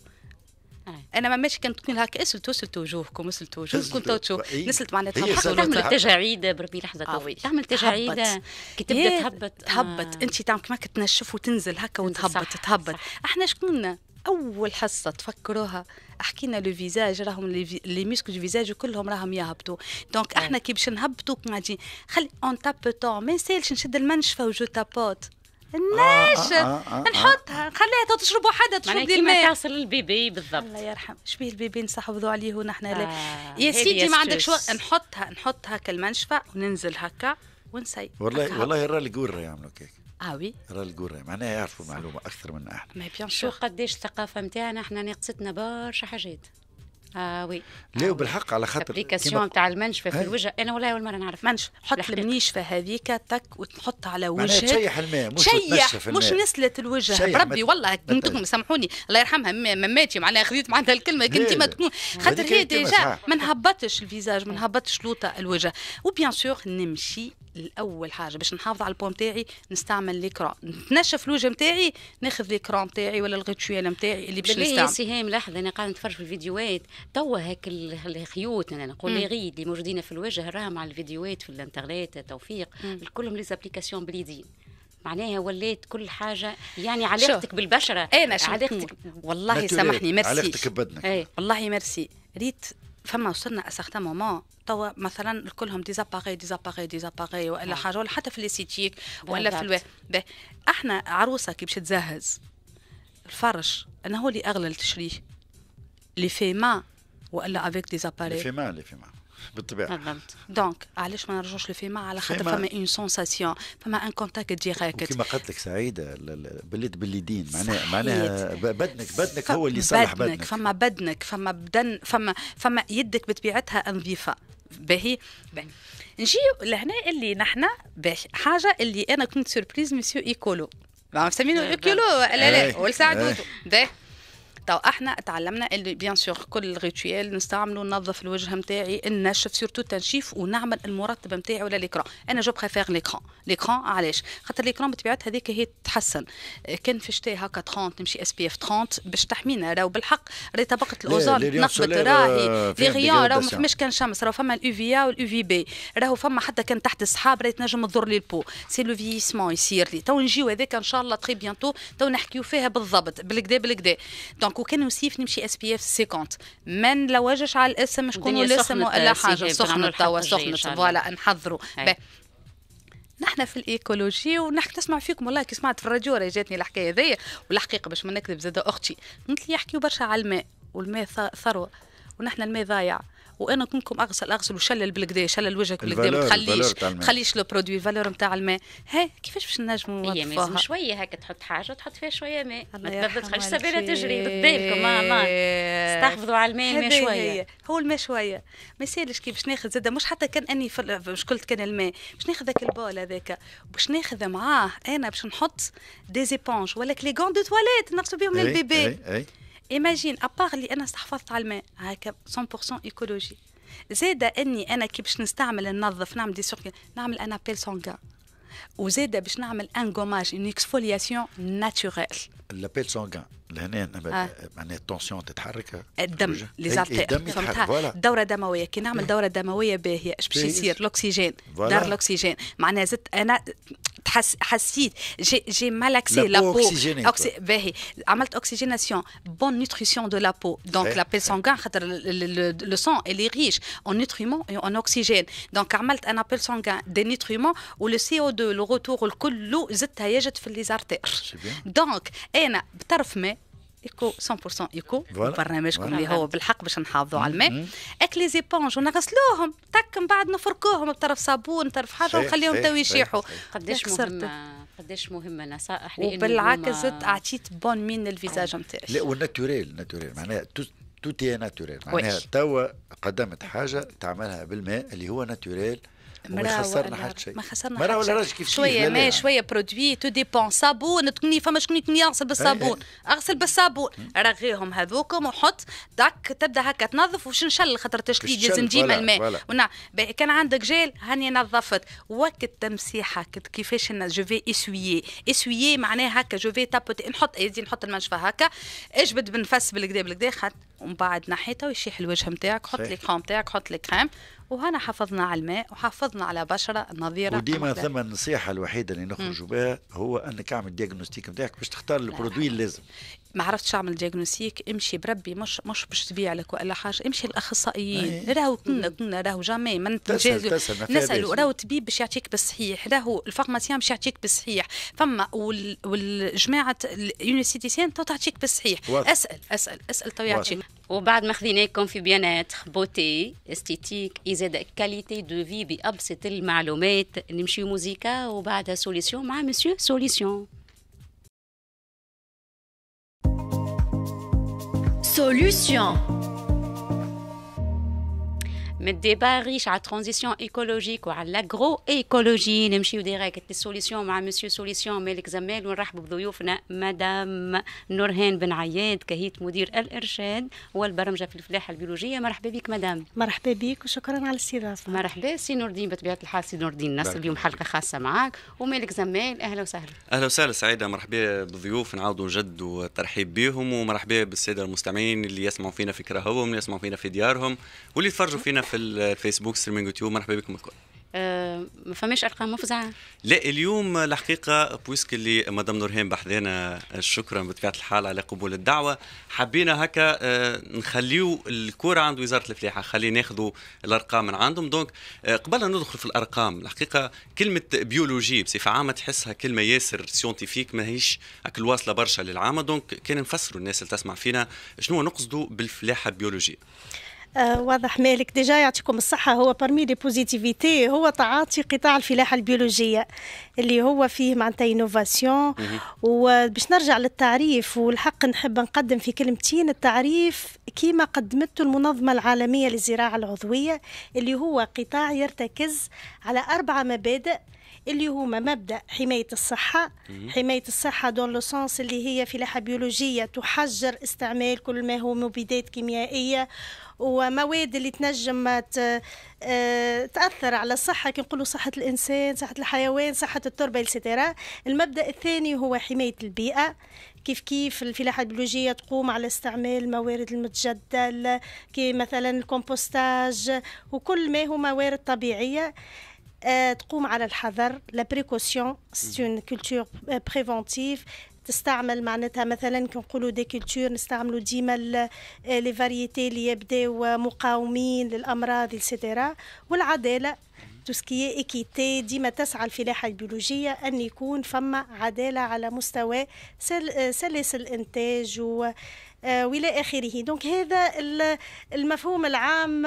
انا ما كانت تكون هكا اسلتوا إيه، اسلتوا وجوهكم اسلتوا وجوهكم تو تشوف إيه. نسلت معناتها الحق تعمل تجاعيد بربي لحظه آه طويله تعمل تجاعيد كي تبدا إيه، تهبط تهبط آه. انت تعمل كما تنشف وتنزل هكا وتهبط تهبط احنا شكون اول حصه تفكروها حكينا لو فيزاج راهم لي ميسك دو فيزاج كلهم راهم يهبطوا دونك آه. احنا كي باش نهبطوا كما خلي اون تاب تو ما نسالش نشد المنشفه وجو تابوت الناشف آه،, آه آه آه نحطها نخليها تشرب وحدها تشرب دي الماء تصل البيبي بالضبط الله يرحم بيه البيبي نصحبذوا عليه ونحن آه يا سيدي ما عندك شو نحطها نحطها كالمنشفة وننزل هكا ونسي والله والله راه القوره يعملوا كيك اه وي راه القوره معناها يعرفوا معلومه اكثر من احنا مي بيان شو قداش الثقافه نتاعنا احنا ناقصتنا برشا حاجات اه وي لا آه، وبالحق على خاطر الابليكاسيون نتاع المنشفه في إيه؟ الوجه انا والله اول مره نعرف منشفه حط المنشفه هذيك تك وتحط على وجهك تشيح الماء مش تشيح مش نسلت الوجه بربي والله انتم سامحوني الله يرحمها مماتي معناها خذيت معناتها الكلمه كنت ما تكون خاطر هي ديجا ما نهبطش الفيزاج ما نهبطش لوطه الوجه وبيان سور نمشي الاول حاجه باش نحافظ على البوم تاعي نستعمل ليكرا نتنشف لوجه نتاعي ناخذ ليكرا نتاعي ولا شويه نتاعي اللي باش نستعمل بالله سهام لحظه انا قاعده نتفرج في الفيديوهات توا هاك الخيوط انا نقول لي غيد اللي موجودين في الوجه راهم على الفيديوهات في الانترنت توفيق كلهم لي زابليكاسيون بليدين معناها وليت كل حاجه يعني علاقتك بالبشره انا علاقتك والله سامحني ميرسي علاقتك ببدنك إيه. والله ميرسي ريت فما وصلنا اسختا مومون توا مثلا كلهم ديزاباغي ديزاباغي ديزاباغي والا آه. حاجه ولا حتى في الاستيتيك ولا في الو... احنا عروسه كي باش تزهز الفرش انا هو اللي اغلى التشريح لي فيما والا افيك ديزاباري لي فيما لي فيما بالطبيعه فهمت دونك علاش ما نرجعوش لفيما على خاطر فما اون سونساسيون فما ان كونتاكت ديريكت كيما قلت لك سعيده بليت باليدين معناها معناها بدنك بدنك هو اللي يصلح بدنك, بدنك فما بدنك فما بدن فما فما يدك بطبيعتها نظيفه باهي نجي لهنا اللي نحنا حاجه اللي انا كنت سوربريز مسيو ايكولو ما مسمينه ايكولو لا لا ولسعد دوده تو طيب، احنا تعلمنا اللي بيان سور كل ريتويال نستعمله ننظف الوجه نتاعي ننشف سورتو التنشيف ونعمل المرطب نتاعي ولا ليكرون انا جو بريفير ليكرون ليكرون علاش خاطر ليكرون بطبيعتها هذيك هي تتحسن كان في الشتاء هكا 30 نمشي اس بي اف 30 باش تحمينا راهو بالحق راهي طبقه الاوزون نقبت راهي لي آه، غيان راهو ما فماش كان شمس راهو فما الاو في ا والاو في بي راهو فما حتى كان تحت السحاب راهي تنجم تضر لي البو سي لو فييسمون يصير لي تو نجيو هذاك ان شاء الله تخي بيانتو تو نحكيو فيها بالضبط بالكدا بالكدا دونك دونك وكان وسيف نمشي اس بي اف 50 ما نلوجش على الاسم شكون الاسم ولا حاجه سخنت توا سخنت فوالا نحضروا نحن في الايكولوجي ونحكي نسمع فيكم والله كي سمعت في الراديو راهي جاتني الحكايه هذيا والحقيقه باش ما نكذب زاد اختي قلت لي يحكيوا برشا على الماء والماء ثروه ونحن الماء ضايع وانا كنكم اغسل اغسل وشلل بالكدا شلل وجهك بالكدا ما تخليش تخليش لو برودوي فالور نتاع الماء ها كيفاش باش نجموا هي لازم شويه هكا تحط حاجه تحط فيها شويه ماء ما تخليش السبيله تجري قدامكم ما استحفظوا على الماء الماء شويه هو الماء شويه ما يسالش كيف باش ناخذ زاده مش حتى كان اني مش قلت كان الماء باش ناخذ ذاك البول هذاك باش ناخذ معاه انا باش نحط دي زيبونج ولا كلي غون دو تواليت نغسل بهم للبيبي ايماجين ابار اللي انا استحفظت على الماء هكا 100% ايكولوجي زاده اني انا كي باش نستعمل ننظف نعمل دي سوركي نعمل انا بيل سونغا وزاده باش نعمل ان غوماج اون اكسفولياسيون ناتشوريل لابيل سونغا لهنا آه. معناها التونسيون تتحرك الدم لي زارتير إيه، فهمتها الدوره دمويه كي نعمل إيه. دوره دمويه باهيه اش باش إيه، يصير الاكسجين دار الاكسجين معناها زدت انا j'ai mal accès la, peau, عملت oxygénation bonne nutrition de la peau donc la peau le, sang est riche en nutriments et en oxygène donc عملت un appel sanguin des nutriments ou le CO2 le retour l'eau, je يجد dans les artères donc ne بطرف ما ايكو 100% ايكو برنامجكم اللي هو بالحق باش نحافظوا على الماء اك لي زيبونج ونغسلوهم تك من بعد نفركوهم بطرف صابون بطرف حاجه ونخليهم تو يشيحوا قداش مهمه قداش مهمه نصائح لانه وبالعكس اعطيت بون مين للفيزاج نتاعي لا والناتوريل ناتوريل معناها توتي ناتوريل معناها توا قدمت حاجه تعملها بالماء اللي هو ناتوريل ما خسرنا حتى شيء ما خسرنا مرا ولا راجل كيف شويه ما شويه برودوي تو ديبون صابون تكني فما شكون يكني اغسل بالصابون اغسل بالصابون رغيهم هذوكم وحط داك تبدا هكا تنظف وش نشل خاطر تشلي لازم ديما الماء كان عندك جيل هاني نظفت وقت تمسيحه كيفاش انا جو في اسويي اسويي معناها هكا جو في تابوتي نحط يدي نحط المنشفه هكا اجبد بنفس بالكدا بالكدا ومن بعد نحيتها ويشيح الوجه نتاعك حط لي كريم نتاعك حط لي كريم وهنا حافظنا على الماء وحافظنا على بشره نظيره وديما ثم النصيحه الوحيده اللي نخرجوا بها هو انك اعمل دياغنوستيك نتاعك باش تختار البرودوي اللازم ما عرفتش اعمل دياغنوستيك امشي بربي مش مش باش تبيع لك ولا حاجه امشي للاخصائيين راهو كنا كنا راهو جامي ما نسالوا راهو الطبيب باش يعطيك بالصحيح راهو الفارماسيان باش يعطيك بالصحيح فما والجماعه اليونيسيتيسيان تعطيك بالصحيح اسال اسال اسال تو يعطيك وبعد ما خذيناكم في بيانات بوتي استيتيك ازاده كاليتي دو في بابسط المعلومات نمشي موزيكا وبعدها سوليسيون مع مسيو سوليسيون Solution ما ديباغيش على الترانزيسيون ايكولوجيك وعلى لاغرو ايكولوجي نمشيو ديريكت للسوليسيون مع مسيو سوليسيون مالك زمال ونرحبوا بضيوفنا مدام نورهان بن عياد كهيت مدير الارشاد والبرمجه في الفلاحه البيولوجيه مرحبا بك مدام مرحبا بك وشكرا على الاستضافه مرحبا سي نور الدين بطبيعه الحال سي نور الدين نصر اليوم حلقه خاصه معاك ومالك زمال اهلا وسهلا اهلا وسهلا سعيده مرحبا بالضيوف نعاودوا جد وترحيب بهم ومرحبا بالساده المستمعين اللي يسمعوا فينا في كراهوهم اللي يسمعوا فينا في ديارهم واللي يتفرجوا فينا في في الفيسبوك ستريمينغ يوتيوب مرحبا بكم الكل آه، ما فماش ارقام مفزعه لا اليوم الحقيقه بويسك اللي مدام نورهان بحذانا شكرا بطبيعه الحال على قبول الدعوه حبينا هكا آه، نخليو الكوره عند وزاره الفلاحه خلي ناخذوا الارقام من عندهم دونك آه، قبل ندخل في الارقام الحقيقه كلمه بيولوجي بصفه عامه تحسها كلمه ياسر سيونتيفيك ماهيش اكل واصله برشا للعامه دونك كان نفسروا الناس اللي تسمع فينا شنو نقصدوا بالفلاحه البيولوجيه آه، واضح مالك ديجا يعطيكم الصحه هو برمي لي بوزيتيفيتي هو تعاطي قطاع الفلاحه البيولوجيه اللي هو فيه معناتها انوفاسيون وباش نرجع للتعريف والحق نحب نقدم في كلمتين التعريف كيما قدمته المنظمه العالميه للزراعه العضويه اللي هو قطاع يرتكز على اربع مبادئ اللي هما مبدا حمايه الصحه حمايه الصحه دون لو سونس اللي هي فلاحه بيولوجيه تحجر استعمال كل ما هو مبيدات كيميائيه ومواد اللي تنجم آه، تاثر على الصحه كي نقولوا صحه الانسان صحه الحيوان صحه التربه السترا المبدا الثاني هو حمايه البيئه كيف كيف الفلاحة البيولوجية تقوم على استعمال الموارد المتجددة كي مثلا الكومبوستاج وكل ما هو موارد طبيعية Euh, تقوم على الحذر لا بريكوسيون سي اون كولتور بريفونتيف تستعمل معناتها مثلا كنقولوا دي كولتور نستعملوا ديما لي فاريتي آه، اللي يبداو مقاومين للامراض السيتيرا والعداله تو سكي ايكيتي ديما تسعى الفلاحه البيولوجيه ان يكون فما عداله على مستوى سلاسل آه، الانتاج و آه، والى اخره دونك هذا المفهوم العام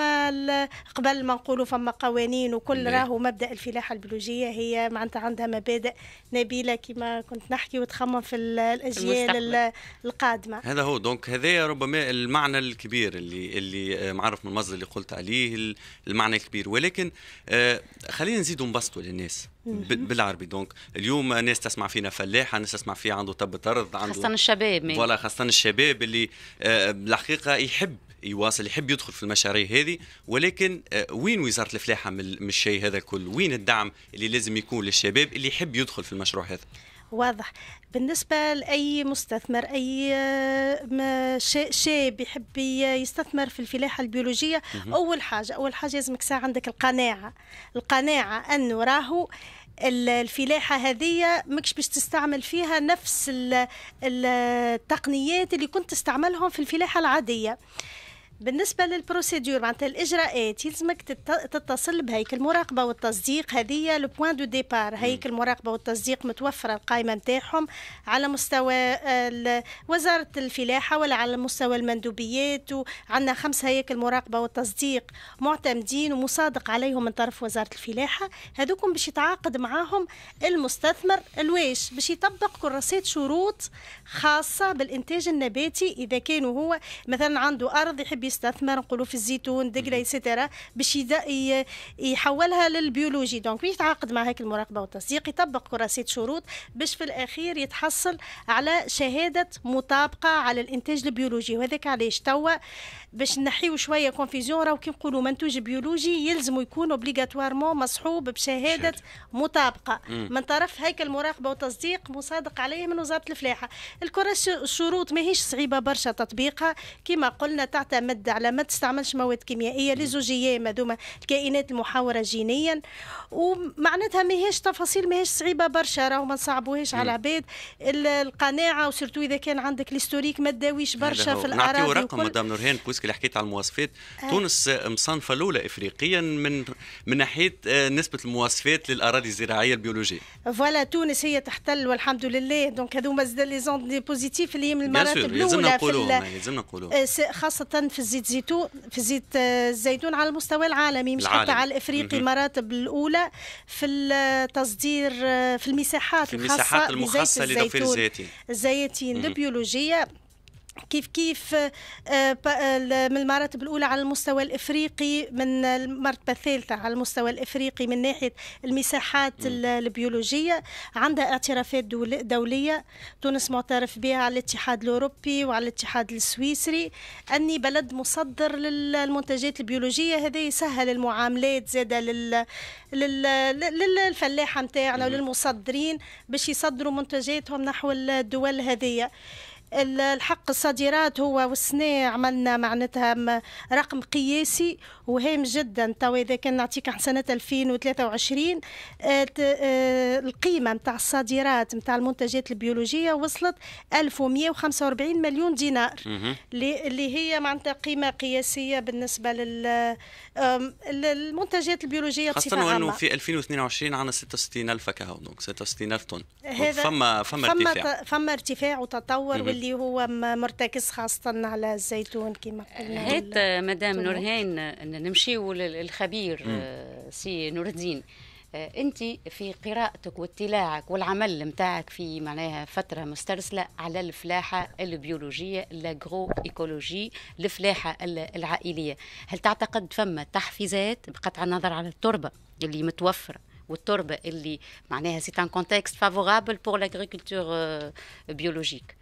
قبل ما نقولوا فما قوانين وكل نعم. راهو مبدا الفلاحه البيولوجيه هي معناتها عندها مبادئ نبيله كما كنت نحكي وتخمم في الاجيال المستقبل. القادمه هذا هو دونك هذا ربما المعنى الكبير اللي اللي آه، معرف من المصدر اللي قلت عليه المعنى الكبير ولكن آه، خلينا نزيدوا نبسطوا للناس بالعربي دونك اليوم ناس تسمع فينا فلاحه ناس تسمع في عنده طب ارض عنده خاصه الشباب فوالا خاصه الشباب اللي آه، بالحقيقه يحب يواصل يحب يدخل في المشاريع هذه ولكن آه، وين وزاره الفلاحه من الشيء هذا كل وين الدعم اللي لازم يكون للشباب اللي يحب يدخل في المشروع هذا واضح بالنسبة لأي مستثمر أي آه، شاب يحب يستثمر في الفلاحة البيولوجية أول حاجة أول حاجة لازمك ساعة عندك القناعة القناعة أنه راهو الفلاحه هذه ماكش باش تستعمل فيها نفس التقنيات اللي كنت تستعملهم في الفلاحه العاديه بالنسبه للبروسيدور معناتها الاجراءات يلزمك تتصل بهيك المراقبه والتصديق هذه لو بوان دو ديبار هيك المراقبه والتصديق متوفره القائمه نتاعهم على مستوى وزاره الفلاحه ولا على مستوى المندوبيات وعندنا خمس هيك المراقبه والتصديق معتمدين ومصادق عليهم من طرف وزاره الفلاحه هذوكم باش يتعاقد معاهم المستثمر الواش باش يطبق كراسات شروط خاصه بالانتاج النباتي اذا كان هو مثلا عنده ارض يحب بيستثمر نقولوا في الزيتون دقله ايتترا باش يحولها للبيولوجي دونك يتعاقد مع هيك المراقبه والتصديق يطبق كراسه شروط باش في الاخير يتحصل على شهاده مطابقه على الانتاج البيولوجي وهذاك علاش توا باش نحيو شويه كونفيزيون راهو كي نقولوا منتوج بيولوجي يلزم يكون اوبليغاتوارمون مصحوب بشهاده مطابقه مم. من طرف هيكل المراقبه وتصديق مصادق عليه من وزاره الفلاحه الكره الشروط ماهيش صعيبه برشا تطبيقها كما قلنا تعتمد على ما تستعملش مواد كيميائيه ليزوجيام هذوما الكائنات المحاوره جينيا ومعناتها ماهيش تفاصيل ماهيش صعيبه برشا راهو ما نصعبوهاش على العباد القناعه وسيرتو اذا كان عندك ليستوريك ما تداويش برشا في الاراضي نعطيو رقم مدام نورهان بوسك اللي حكيت على المواصفات آه. تونس آه، مصنفه الاولى افريقيا من من ناحيه آه، نسبه المواصفات للاراضي الزراعيه البيولوجيه فوالا تونس هي تحتل والحمد لله دونك هذوما زاد لي زون بوزيتيف اللي من المراتب الاولى في لازمنا نقولوا آه، خاصه في الزيت زيتون في زيت الزيتون على المستوى العالمي مش حتى على الافريقي المراتب الاولى في التصدير في المساحات في المساحات المخصصه لضفير الزيتين الزيتين البيولوجيه كيف كيف آه، آه، من المراتب الأولى على المستوى الإفريقي من المرتبة الثالثة على المستوى الإفريقي من ناحية المساحات البيولوجية عندها اعترافات دولية تونس معترف بها على الاتحاد الأوروبي وعلى الاتحاد السويسري أني بلد مصدر للمنتجات البيولوجية هذا يسهل المعاملات زادة لل... للفلاحة متاعنا وللمصدرين باش يصدروا منتجاتهم نحو الدول هذه الحق الصادرات هو والسنة عملنا معناتها رقم قياسي وهام جدا توا إذا كان نعطيك سنة 2023 آه، آه، القيمة نتاع الصادرات نتاع المنتجات البيولوجية وصلت 1145 مليون دينار اللي هي معناتها قيمة قياسية بالنسبة لل المنتجات البيولوجية بصفة عامة خاصة أنه في 2022 عندنا 66 ألف كهو دونك 66 ألف طن فما فما ارتفاع فما ارتفاع وتطور واللي اللي هو مرتكز خاصة على الزيتون كما قلنا هات آه، مدام نورهان آه، نمشيو للخبير آه، سي نور الدين انت في قراءتك واطلاعك والعمل نتاعك في معناها فتره مسترسله على الفلاحه البيولوجيه لاغرو ايكولوجي الفلاحه العائليه هل تعتقد فما تحفيزات بقطع النظر على التربه اللي متوفره والتربه اللي معناها سي ان كونتكست فافورابل بور لاغريكولتور بيولوجيك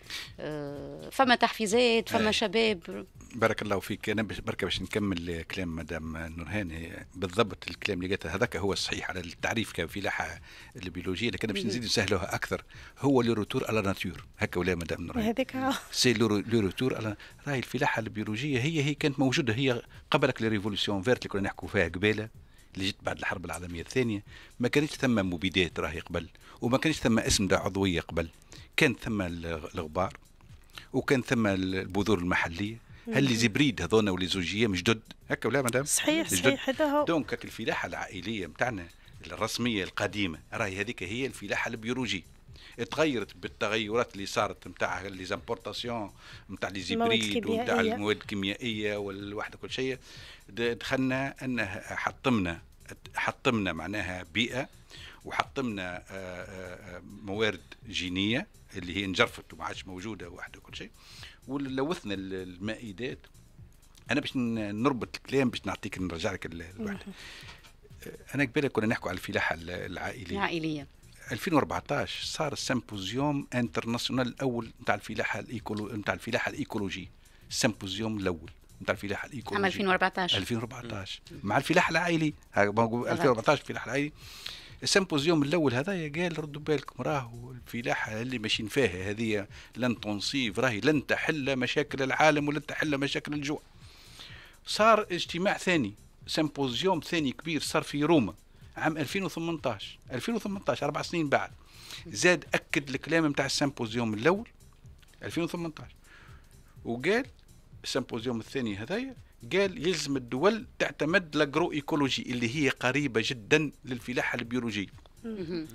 فما تحفيزات فما شباب بارك الله فيك انا برك باش نكمل كلام مدام نورهاني بالضبط الكلام اللي قالته هذاك هو الصحيح على التعريف كفلاحه البيولوجيه لكن باش نزيد نسهلوها اكثر هو لو روتور على ناتور هكا ولا مدام نورهاني هذاك سي لو روتور على راهي الفلاحه البيولوجيه هي هي كانت موجوده هي قبلك ريفولوسيون فيرت اللي كنا نحكوا فيها قبيله اللي جت بعد الحرب العالميه الثانيه ما كانش ثم مبيدات راهي قبل وما كانش ثم اسم ده عضويه قبل كان ثم الغبار وكان ثم البذور المحليه هل لي زبريد هذونا ولي زوجيه مش جد هكا ولا مدام صحيح صحيح هذا هو دونك الفلاحه العائليه نتاعنا الرسميه القديمه راهي هذيك هي الفلاحه البيولوجيه تغيرت بالتغيرات اللي صارت نتاع لي نتاع لي زيبريد ونتاع المواد الكيميائيه والواحد كل شيء دخلنا انه حطمنا حطمنا معناها بيئه وحطمنا آه، آه، آه، موارد جينيه اللي هي انجرفت وما عادش موجوده وحده كل شيء ولوثنا المائدات انا باش نربط الكلام باش نعطيك نرجع لك الوحده انا قبل كنا نحكوا على الفلاحه العائليه العائليه 2014 صار السيمبوزيوم انترناسيونال الاول نتاع الفلاحه الايكولو نتاع الفلاحه الايكولوجي السيمبوزيوم الاول نتاع الفلاحه الايكولوجي عام 2014 2014 مع الفلاح العائلي 2014 الفلاح العائلي السيمبوزيوم الاول هذايا قال ردوا بالكم راهو الفلاحه اللي ماشيين فيها هذه لن تنصيف راهي لن تحل مشاكل العالم ولن تحل مشاكل الجوع صار اجتماع ثاني سيمبوزيوم ثاني كبير صار في روما عام 2018 2018 اربع سنين بعد زاد اكد الكلام نتاع السيمبوزيوم الاول 2018 وقال السيمبوزيوم الثاني هذايا قال يلزم الدول تعتمد لاجرو ايكولوجي اللي هي قريبه جدا للفلاحه البيولوجيه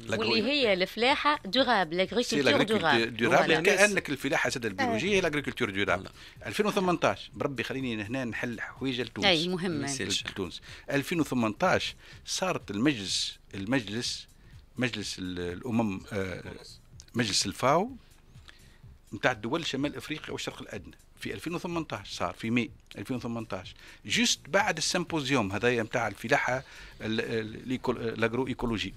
واللي هي الفلاحه دورابل لاغريكولتور دورابل دورابل كانك الفلاحه سد البيولوجيه هي لاغريكولتور دورابل 2018 بربي خليني هنا نحل حويجه لتونس اي مهمه 2018 صارت المجلس المجلس مجلس الامم آه، مجلس الفاو نتاع الدول شمال افريقيا والشرق الادنى في 2018 صار في ماي 2018 جوست بعد السيمبوزيوم هذايا نتاع الفلاحه لاجرو ايكولوجي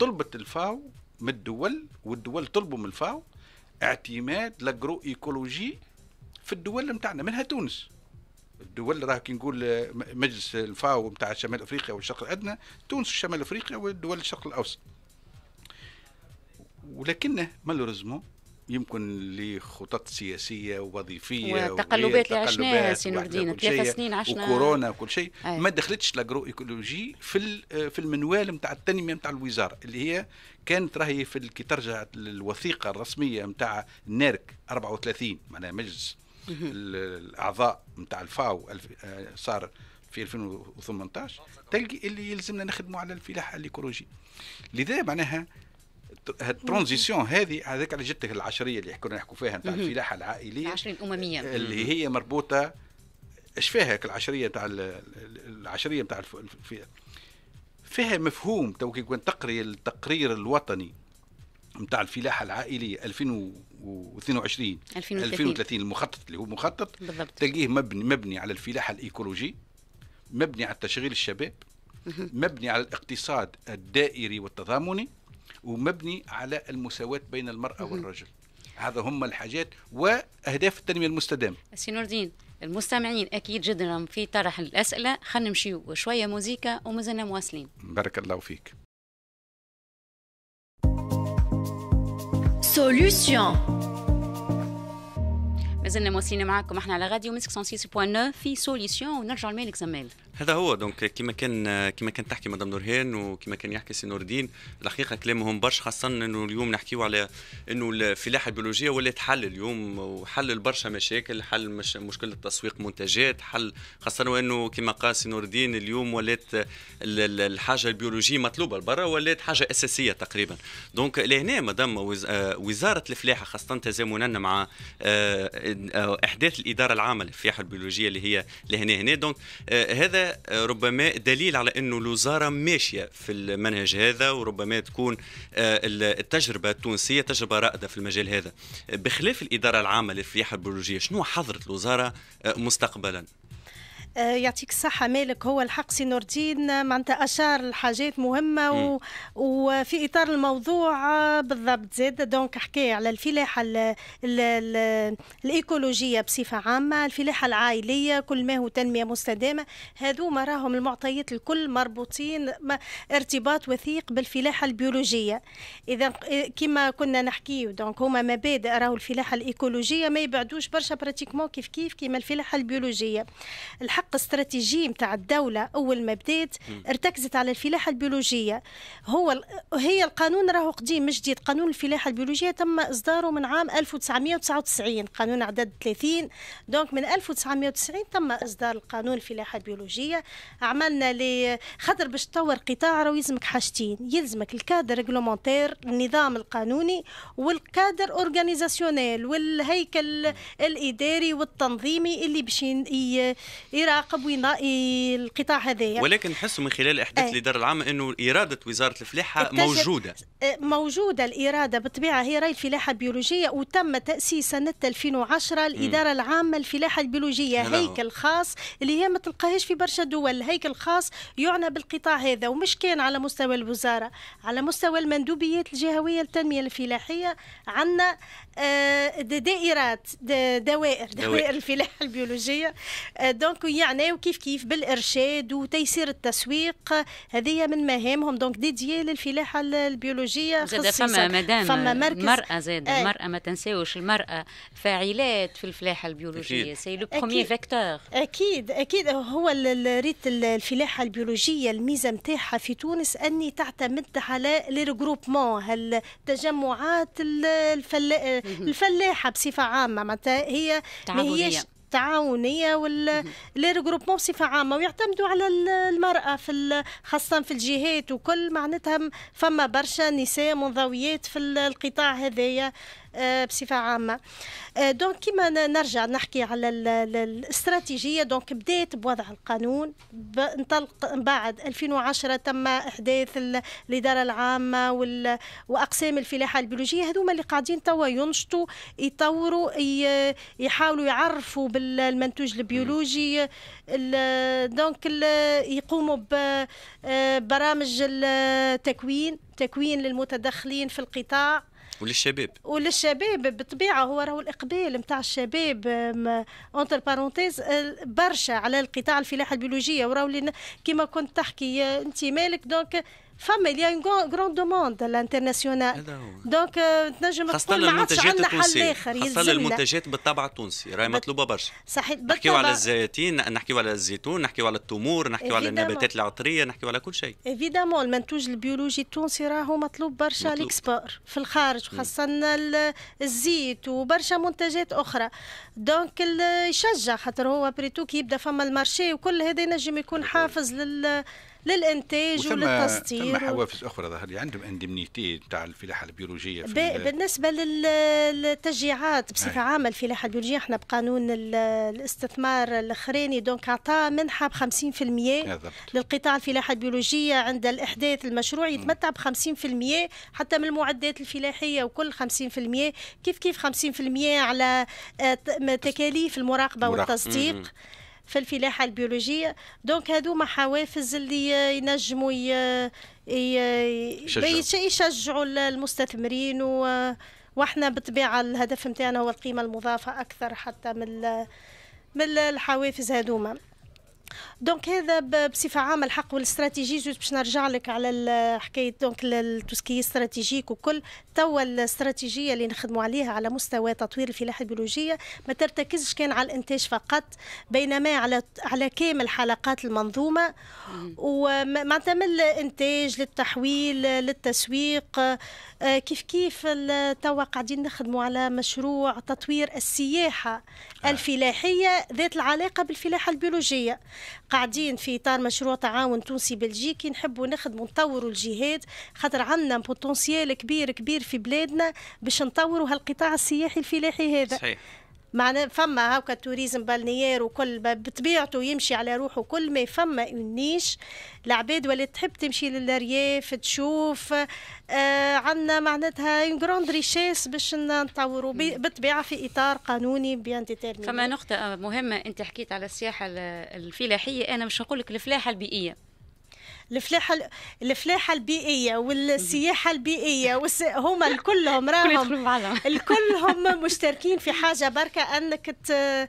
طلبت الفاو من الدول والدول طلبوا من الفاو اعتماد لاجرو ايكولوجي في الدول نتاعنا منها تونس الدول راه كي نقول مجلس الفاو نتاع شمال افريقيا والشرق الادنى تونس وشمال افريقيا والدول الشرق الاوسط ولكنه مالوريزمون يمكن لخطط سياسيه وظيفية والتقلبات اللي عشناها سي نور الدين ثلاث سنين عشنا وكورونا وكل شيء ما دخلتش لاجرو ايكولوجي في في المنوال نتاع التنميه نتاع الوزاره اللي هي كانت راهي في كي ترجع للوثيقه الرسميه نتاع نارك 34 معناها مجلس الاعضاء نتاع الفاو آه، صار في 2018 تلقي اللي يلزمنا نخدموا على الفلاحه الايكولوجي لذا معناها هالترانزيسيون هذه هذاك اللي جبتك العشريه اللي كنا نحكوا فيها نتاع الفلاحه العائليه العشريه الامميه اللي هي مربوطه اش فيها العشريه نتاع العشريه نتاع فيها مفهوم تو كي تقري التقرير الوطني نتاع الفلاحه العائليه 2022 2030 2030 المخطط اللي هو مخطط بالضبط تلقيه مبني مبني على الفلاحه الايكولوجي مبني على تشغيل الشباب مبني على الاقتصاد الدائري والتضامني ومبني على المساواة بين المرأة والرجل هذا هم الحاجات واهداف التنميه المستدامه سي نور الدين المستمعين اكيد جدا في طرح الاسئله خلينا نمشيو شويه موزيكا ومازلنا مواصلين بارك الله فيك سوليسيون مازلنا مواصلين معاكم احنا على غادي ومسك 106.9 في سوليسيون ونرجع لمالك زمال هذا هو دونك كما كان كما كان تحكي مدام نورهان وكما كان يحكي سي نور الدين الحقيقه كلامهم برشا خاصه انه اليوم نحكيو على انه الفلاحه البيولوجيه ولات حل اليوم وحل برشا مشاكل حل مش مشكله تسويق منتجات حل خاصه وانه كما قال سي نور الدين اليوم ولات الحاجه البيولوجيه مطلوبه لبرا ولات حاجه اساسيه تقريبا دونك لهنا مدام وزاره الفلاحه خاصه تزامنا مع آه، آه، احداث الاداره العامه للفلاحه البيولوجيه اللي هي لهنا هنا دونك آه، هذا هذا ربما دليل على انه الوزاره ماشيه في المنهج هذا وربما تكون آه، التجربه التونسيه تجربه رائده في المجال هذا بخلاف الاداره العامه للفلاحه البيولوجيه شنو حضرت الوزاره آه، مستقبلا آه، يعطيك الصحة مالك هو الحق سي نور الدين آه، معناتها أشار لحاجات مهمة و... وفي إطار الموضوع آه، بالضبط زاد دونك حكاية على الفلاحة ال... ال... ال... الإيكولوجية بصفة عامة الفلاحة العائلية كل ما هو تنمية مستدامة ما راهم المعطيات الكل مربوطين ارتباط وثيق بالفلاحة البيولوجية إذا إيه، كما كنا نحكيو دونك هما مبادئ راهو الفلاحة الإيكولوجية ما يبعدوش برشا براتيكمون كيف كيف كيما الفلاحة البيولوجية الحق حق استراتيجي نتاع الدولة أول ما بدات ارتكزت على الفلاحة البيولوجية هو هي القانون راهو قديم مش جديد قانون الفلاحة البيولوجية تم إصداره من عام 1999 قانون عدد 30 دونك من 1990 تم إصدار القانون الفلاحة البيولوجية عملنا لي خاطر باش تطور قطاع راهو يلزمك حاجتين يلزمك الكادر ريغلومونتير النظام القانوني والكادر اورغانيزاسيونيل والهيكل الإداري والتنظيمي اللي باش يراقب وينضاء القطاع هذايا ولكن نحسوا من خلال الاحداث اللي دار العام انه اراده وزاره الفلاحه موجوده أه، موجوده الاراده بالطبيعه هي راي الفلاحه البيولوجيه وتم تاسيس سنه 2010 الاداره العامه للفلاحه البيولوجيه هيكل خاص اللي هي ما تلقاهاش في برشا دول هيكل خاص يعنى بالقطاع هذا ومش كان على مستوى الوزاره على مستوى المندوبيات الجهويه للتنميه الفلاحيه عندنا آه، دائرات دوائر دوائر الفلاحه البيولوجيه آه، دونك يعني وكيف كيف بالارشاد وتيسير التسويق هذه من مهامهم دونك ديديي للفلاحه البيولوجيه زاد فما مدام فما مركز المراه زاد آه. المرأة ما تنساوش المرأة فاعلات في الفلاحة البيولوجية سي لو برومي فيكتور أكيد أكيد هو ريت الفلاحة البيولوجية الميزة نتاعها في تونس أني تعتمد على لي ريغروبمون هالتجمعات الفلا الفلاحه بصفه عامه معناتها هي ما هيش التعاونيه والريغروبمون بصفه عامه ويعتمدوا على المراه في خاصه في الجهات وكل معناتها فما برشا نساء منضويات في القطاع هذايا آه، بصفه عامه دونك آه، كيما نرجع نحكي على الاستراتيجيه دونك بدات بوضع القانون انطلق من بعد 2010 تم احداث الاداره العامه واقسام الفلاحه البيولوجيه هذوما اللي قاعدين توا ينشطوا يطوروا يحاولوا يعرفوا بالمنتوج البيولوجي دونك يقوموا ببرامج آه، التكوين تكوين للمتدخلين في القطاع وللشباب وللشباب بالطبيعه هو راهو الاقبال نتاع الشباب اونتر بارونتيز برشا على القطاع الفلاحه البيولوجيه وراهو كيما كنت تحكي آه، انت مالك دونك فما اليا اون a دوموند الانترناسيونال demande دونك euh, تنجم تقول ما عادش عندنا حل اخر خاصة المنتجات بالطبع التونسي راهي مطلوبة برشا صحيح نحكيو على الزيتين نحكيو على الزيتون نحكيو على التمور نحكيو على النباتات العطرية نحكيو على كل شيء ايفيدامون المنتوج البيولوجي التونسي راهو مطلوب برشا ليكسبور في الخارج وخاصه الزيت وبرشا منتجات أخرى دونك يشجع خاطر هو بريتو كي يبدا فما المارشي وكل هذا ينجم يكون حافز لل للانتاج وللتصدير ثم حوافز اخرى ظهر لي عندهم اندمنيتي تاع الفلاحه البيولوجيه في بالنسبه للتشجيعات بصفه عامه الفلاحه البيولوجيه احنا بقانون الاستثمار الاخراني دونك اعطى منحه ب 50% للقطاع الفلاحه البيولوجيه عند الاحداث المشروع يتمتع ب 50% حتى من المعدات الفلاحيه وكل 50% كيف كيف 50% على آه، تكاليف المراقبه والتصديق في الفلاحه البيولوجيه دونك ما حوافز اللي ينجموا يشجعوا المستثمرين و واحنا بالطبيعه الهدف نتاعنا هو القيمه المضافه اكثر حتى من من الحوافز هذوما دونك هذا بصفه عامه الحق والاستراتيجي جوج باش نرجع لك على حكايه دونك توسكي استراتيجيك وكل توا الاستراتيجيه اللي نخدموا عليها على مستوى تطوير الفلاحه البيولوجيه ما ترتكزش كان على الانتاج فقط بينما على على كامل حلقات المنظومه ومعناتها من الانتاج للتحويل للتسويق آه، كيف كيف توا قاعدين نخدموا على مشروع تطوير السياحه آه. الفلاحيه ذات العلاقه بالفلاحه البيولوجيه قاعدين في اطار مشروع تعاون تونسي بلجيكي نحبوا نخدموا نطوروا الجهاد خاطر عندنا بوتونسيال كبير كبير في بلادنا باش نطوروا هالقطاع السياحي الفلاحي هذا صحيح. معنا فما هاكا توريزم بالنيير وكل بطبيعته يمشي على روحه كل ما فما نيش العباد ولا تحب تمشي للرياف تشوف آه عندنا معناتها اون جروند ريشيس باش نطوروا بالطبيعه في اطار قانوني بيان ديتيرمين فما نقطه مهمه انت حكيت على السياحه الفلاحيه انا مش نقول لك الفلاحه البيئيه الفلاحه الفلاحه البيئيه والسياحه البيئيه وس... هما [laughs] كلهم راهم الكلهم [laughs] مشتركين في حاجه بركه انك آه،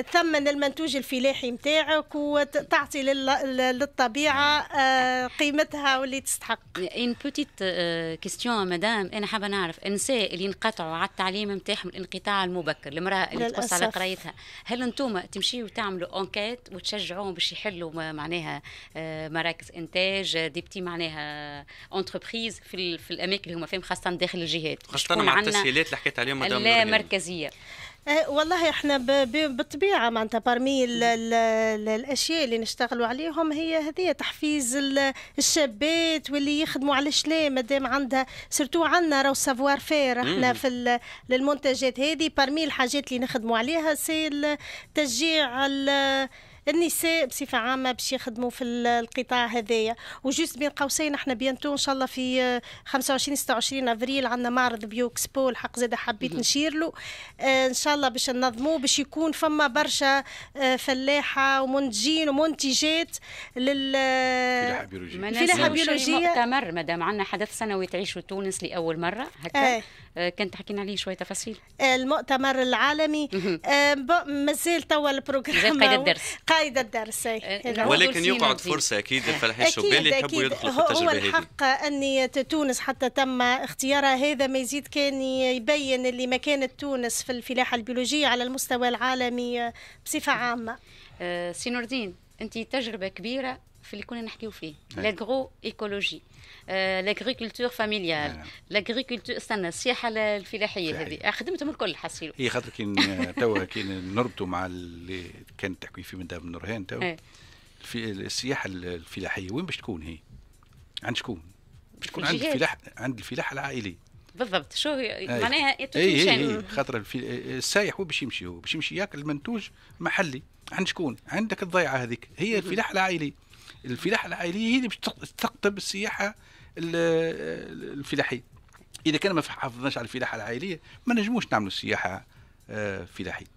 تثمن المنتوج الفلاحي نتاعك وتعطي للطبيعه نعم. آه، قيمتها واللي تستحق ان بوتيت كيستيون مدام انا حابه نعرف النساء اللي انقطعوا على التعليم نتاعهم الانقطاع المبكر المراه اللي تقص على قرايتها هل انتم تمشيوا تعملوا اونكيت وتشجعوهم باش يحلوا معناها آه، مراكز انت انتاج دي بتي معناها انتربريز في, في الاماكن اللي هما فيهم خاصه داخل الجهات خاصه مع التسهيلات اللي حكيت عليهم لا مركزيه أه، والله احنا بالطبيعه معناتها بارمي الاشياء اللي نشتغلوا عليهم هي هذه تحفيز الشابات واللي يخدموا على الشلا مادام عندها سيرتو عندنا راهو سافوار فير احنا في المنتجات هذه بارمي الحاجات اللي نخدموا عليها سي تشجيع النساء بصفه عامه باش يخدموا في القطاع هذايا وجوست بين قوسين احنا بينتو ان شاء الله في 25 26 افريل عندنا معرض بيوكسبو الحق زاد حبيت نشير له آه، ان شاء الله باش ننظموه باش يكون فما برشا آه، فلاحه ومنتجين ومنتجات لل فلاحه بيولوجيه فلاحه بيولوجيه مؤتمر مدام عندنا حدث سنوي تعيشه تونس لاول مره هكا إيه. آه، كنت تحكينا عليه شويه تفاصيل آه، المؤتمر العالمي آه، مازال توا البروجرام قايد [laughs] الدرس قايد الدرس إيه. ولكن يقعد فرصه اكيد الفلاحين الشبان يحبوا يدخلوا في التجربه هو الحق ان تونس حتى تم اختيارها هذا ما يزيد كان يبين اللي مكانه تونس في الفلاحه البيولوجيه على المستوى العالمي بصفه عامه سي نور الدين انت تجربه كبيره في اللي كنا نحكيو فيه نعم. لاغرو ايكولوجي لاغريكولتور فاميليال لاغريكولتور استنى السياحه الفلاحيه هذه آه، خدمتهم الكل حصيلو هي خاطر كي آه، توا كي نربطوا مع اللي كانت تحكي فيه من نورهان تو إيه. في السياحه الفلاحيه وين باش تكون هي؟ عند شكون؟ باش تكون عند الفلاح عند الفلاح العائلي بالضبط شو هي إيه. معناها اي اي إيه، خاطر آه، السايح وين باش يمشي هو باش يمشي ياكل منتوج محلي عند شكون؟ عندك الضيعه هذيك هي الفلاح العائلي الفلاحة العائلية هي اللي باش السياحة الفلاحية إذا كان ما حافظناش على الفلاحة العائلية ما نجموش نعمل السياحة آه، فلاحية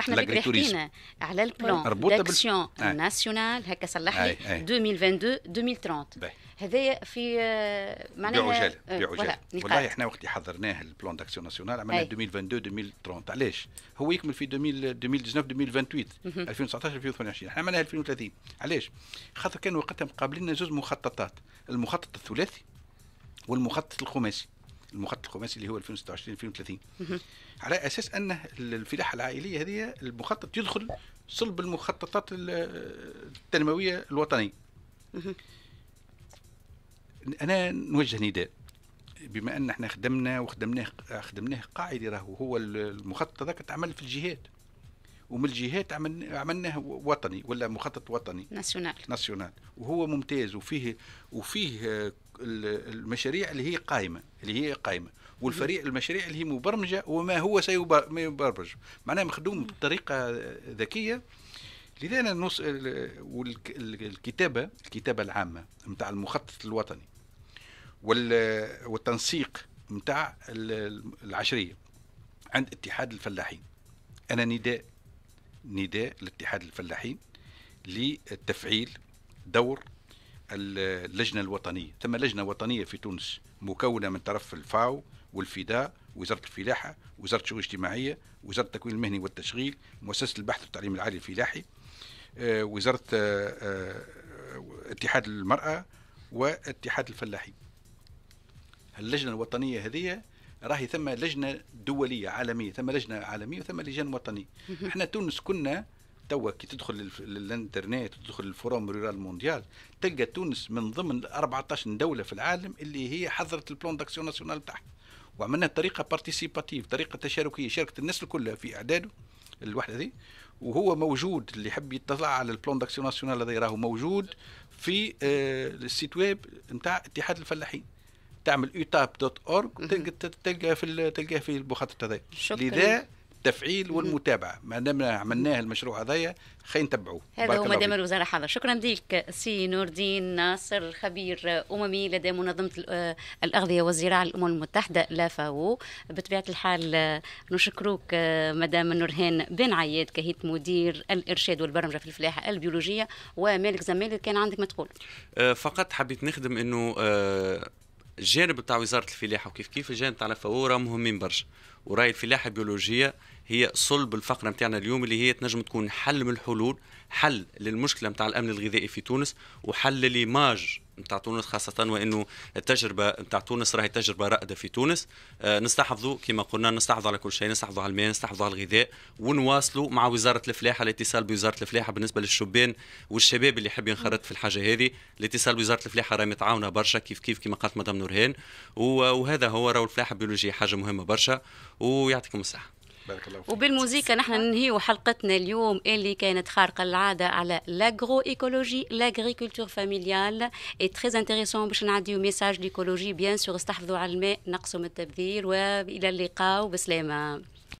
احنا اللي حكينا على البلان داكسيون ناسيونال هكا صلح آه، لي 2022 آه. 2030 هذايا في آه، معناها بعجاله بعجاله والله احنا وقت اللي حضرناه البلان داكسيون ناسيونال عملنا 2022 2030 علاش؟ هو يكمل في 2019 2028 2019 2028 احنا عملناها 2030 علاش؟ خاطر كانوا وقتها مقابلنا زوج مخططات المخطط الثلاثي والمخطط الخماسي المخطط الخماسي اللي هو 2026 2030 على اساس ان الفلاحه العائليه هذه المخطط يدخل صلب المخططات التنمويه الوطنيه انا نوجه نداء بما ان احنا خدمنا وخدمناه خدمناه قاعده راهو هو المخطط هذاك تعمل في الجهات ومن الجهات عملناه وطني ولا مخطط وطني ناسيونال ناسيونال وهو ممتاز وفيه وفيه المشاريع اللي هي قائمه اللي هي قائمه والفريق المشاريع اللي هي مبرمجه وما هو سيبرمج معناها مخدوم بطريقه ذكيه لذا نص والكتابه الكتابه العامه نتاع المخطط الوطني والتنسيق نتاع العشريه عند اتحاد الفلاحين انا نداء نداء لاتحاد الفلاحين لتفعيل دور اللجنه الوطنيه ثم لجنه وطنيه في تونس مكونه من طرف الفاو والفداء وزاره الفلاحه وزاره الشؤون الاجتماعيه وزاره التكوين المهني والتشغيل مؤسسه البحث والتعليم العالي الفلاحي آه، وزاره آه، آه، اتحاد المراه واتحاد الفلاحين اللجنه الوطنيه هذه راهي ثم لجنه دوليه عالميه ثم لجنه عالميه وثم لجان وطنيه احنا تونس كنا توا كي تدخل للانترنت وتدخل للفوروم رورال مونديال تلقى تونس من ضمن 14 دوله في العالم اللي هي حضرت البلان داكسيون ناسيونال تاعها وعملنا طريقه بارتيسيباتيف طريقه تشاركيه شاركت الناس الكل في اعداده الوحده دي وهو موجود اللي يحب يطلع على البلان داكسيون ناسيونال هذا راهو موجود في آه، السيت ويب نتاع اتحاد الفلاحين تعمل ايتاب دوت اورg تلقى تلقى في تلقاه في البخاطر هذا لذا التفعيل والمتابعه ما دامنا عملناه المشروع هذايا خلينا نتبعوه هذا هو مدام الوزاره حاضر شكرا لك سي نور الدين ناصر خبير اممي لدى منظمه آه، الاغذيه والزراعه الامم المتحده لافاو بطبيعه الحال آه، نشكروك آه، مدام نورهان بن عياد كهيت مدير الارشاد والبرمجه في الفلاحه البيولوجيه ومالك زمالك كان عندك ما تقول فقط حبيت نخدم انه الجانب تاع وزاره الفلاحه وكيف كيف الجانب تاع الفوره مهمين برشا وراي الفلاحه البيولوجيه هي صلب الفقره نتاعنا اليوم اللي هي تنجم تكون حل من الحلول حل للمشكله نتاع الامن الغذائي في تونس وحل للإيماج نتاع تونس خاصة وانه التجربة نتاع تونس راهي تجربة رائدة في تونس آه، نستحفظوا كما قلنا نستحفظوا على كل شيء نستحفظوا على الماء نستحفظوا على الغذاء ونواصلوا مع وزارة الفلاحة الاتصال بوزارة الفلاحة بالنسبة للشبان والشباب اللي يحب ينخرط في الحاجة هذه الاتصال بوزارة الفلاحة راهي متعاونة برشا كيف كيف كما قالت مدام نورهان وهذا هو راهو الفلاحة البيولوجية حاجة مهمة برشا ويعطيكم الصحة بارك الله فيك وبالموسيقى نحن ننهي حلقتنا اليوم اللي كانت خارقه العاده على لاغرو ايكولوجي لاغريكولتور فاميليال اي تري انتريسون باش نعديو ميساج ديكولوجي بيان سور استحفظوا على الماء نقصوا من التبذير والى اللقاء وبسلامه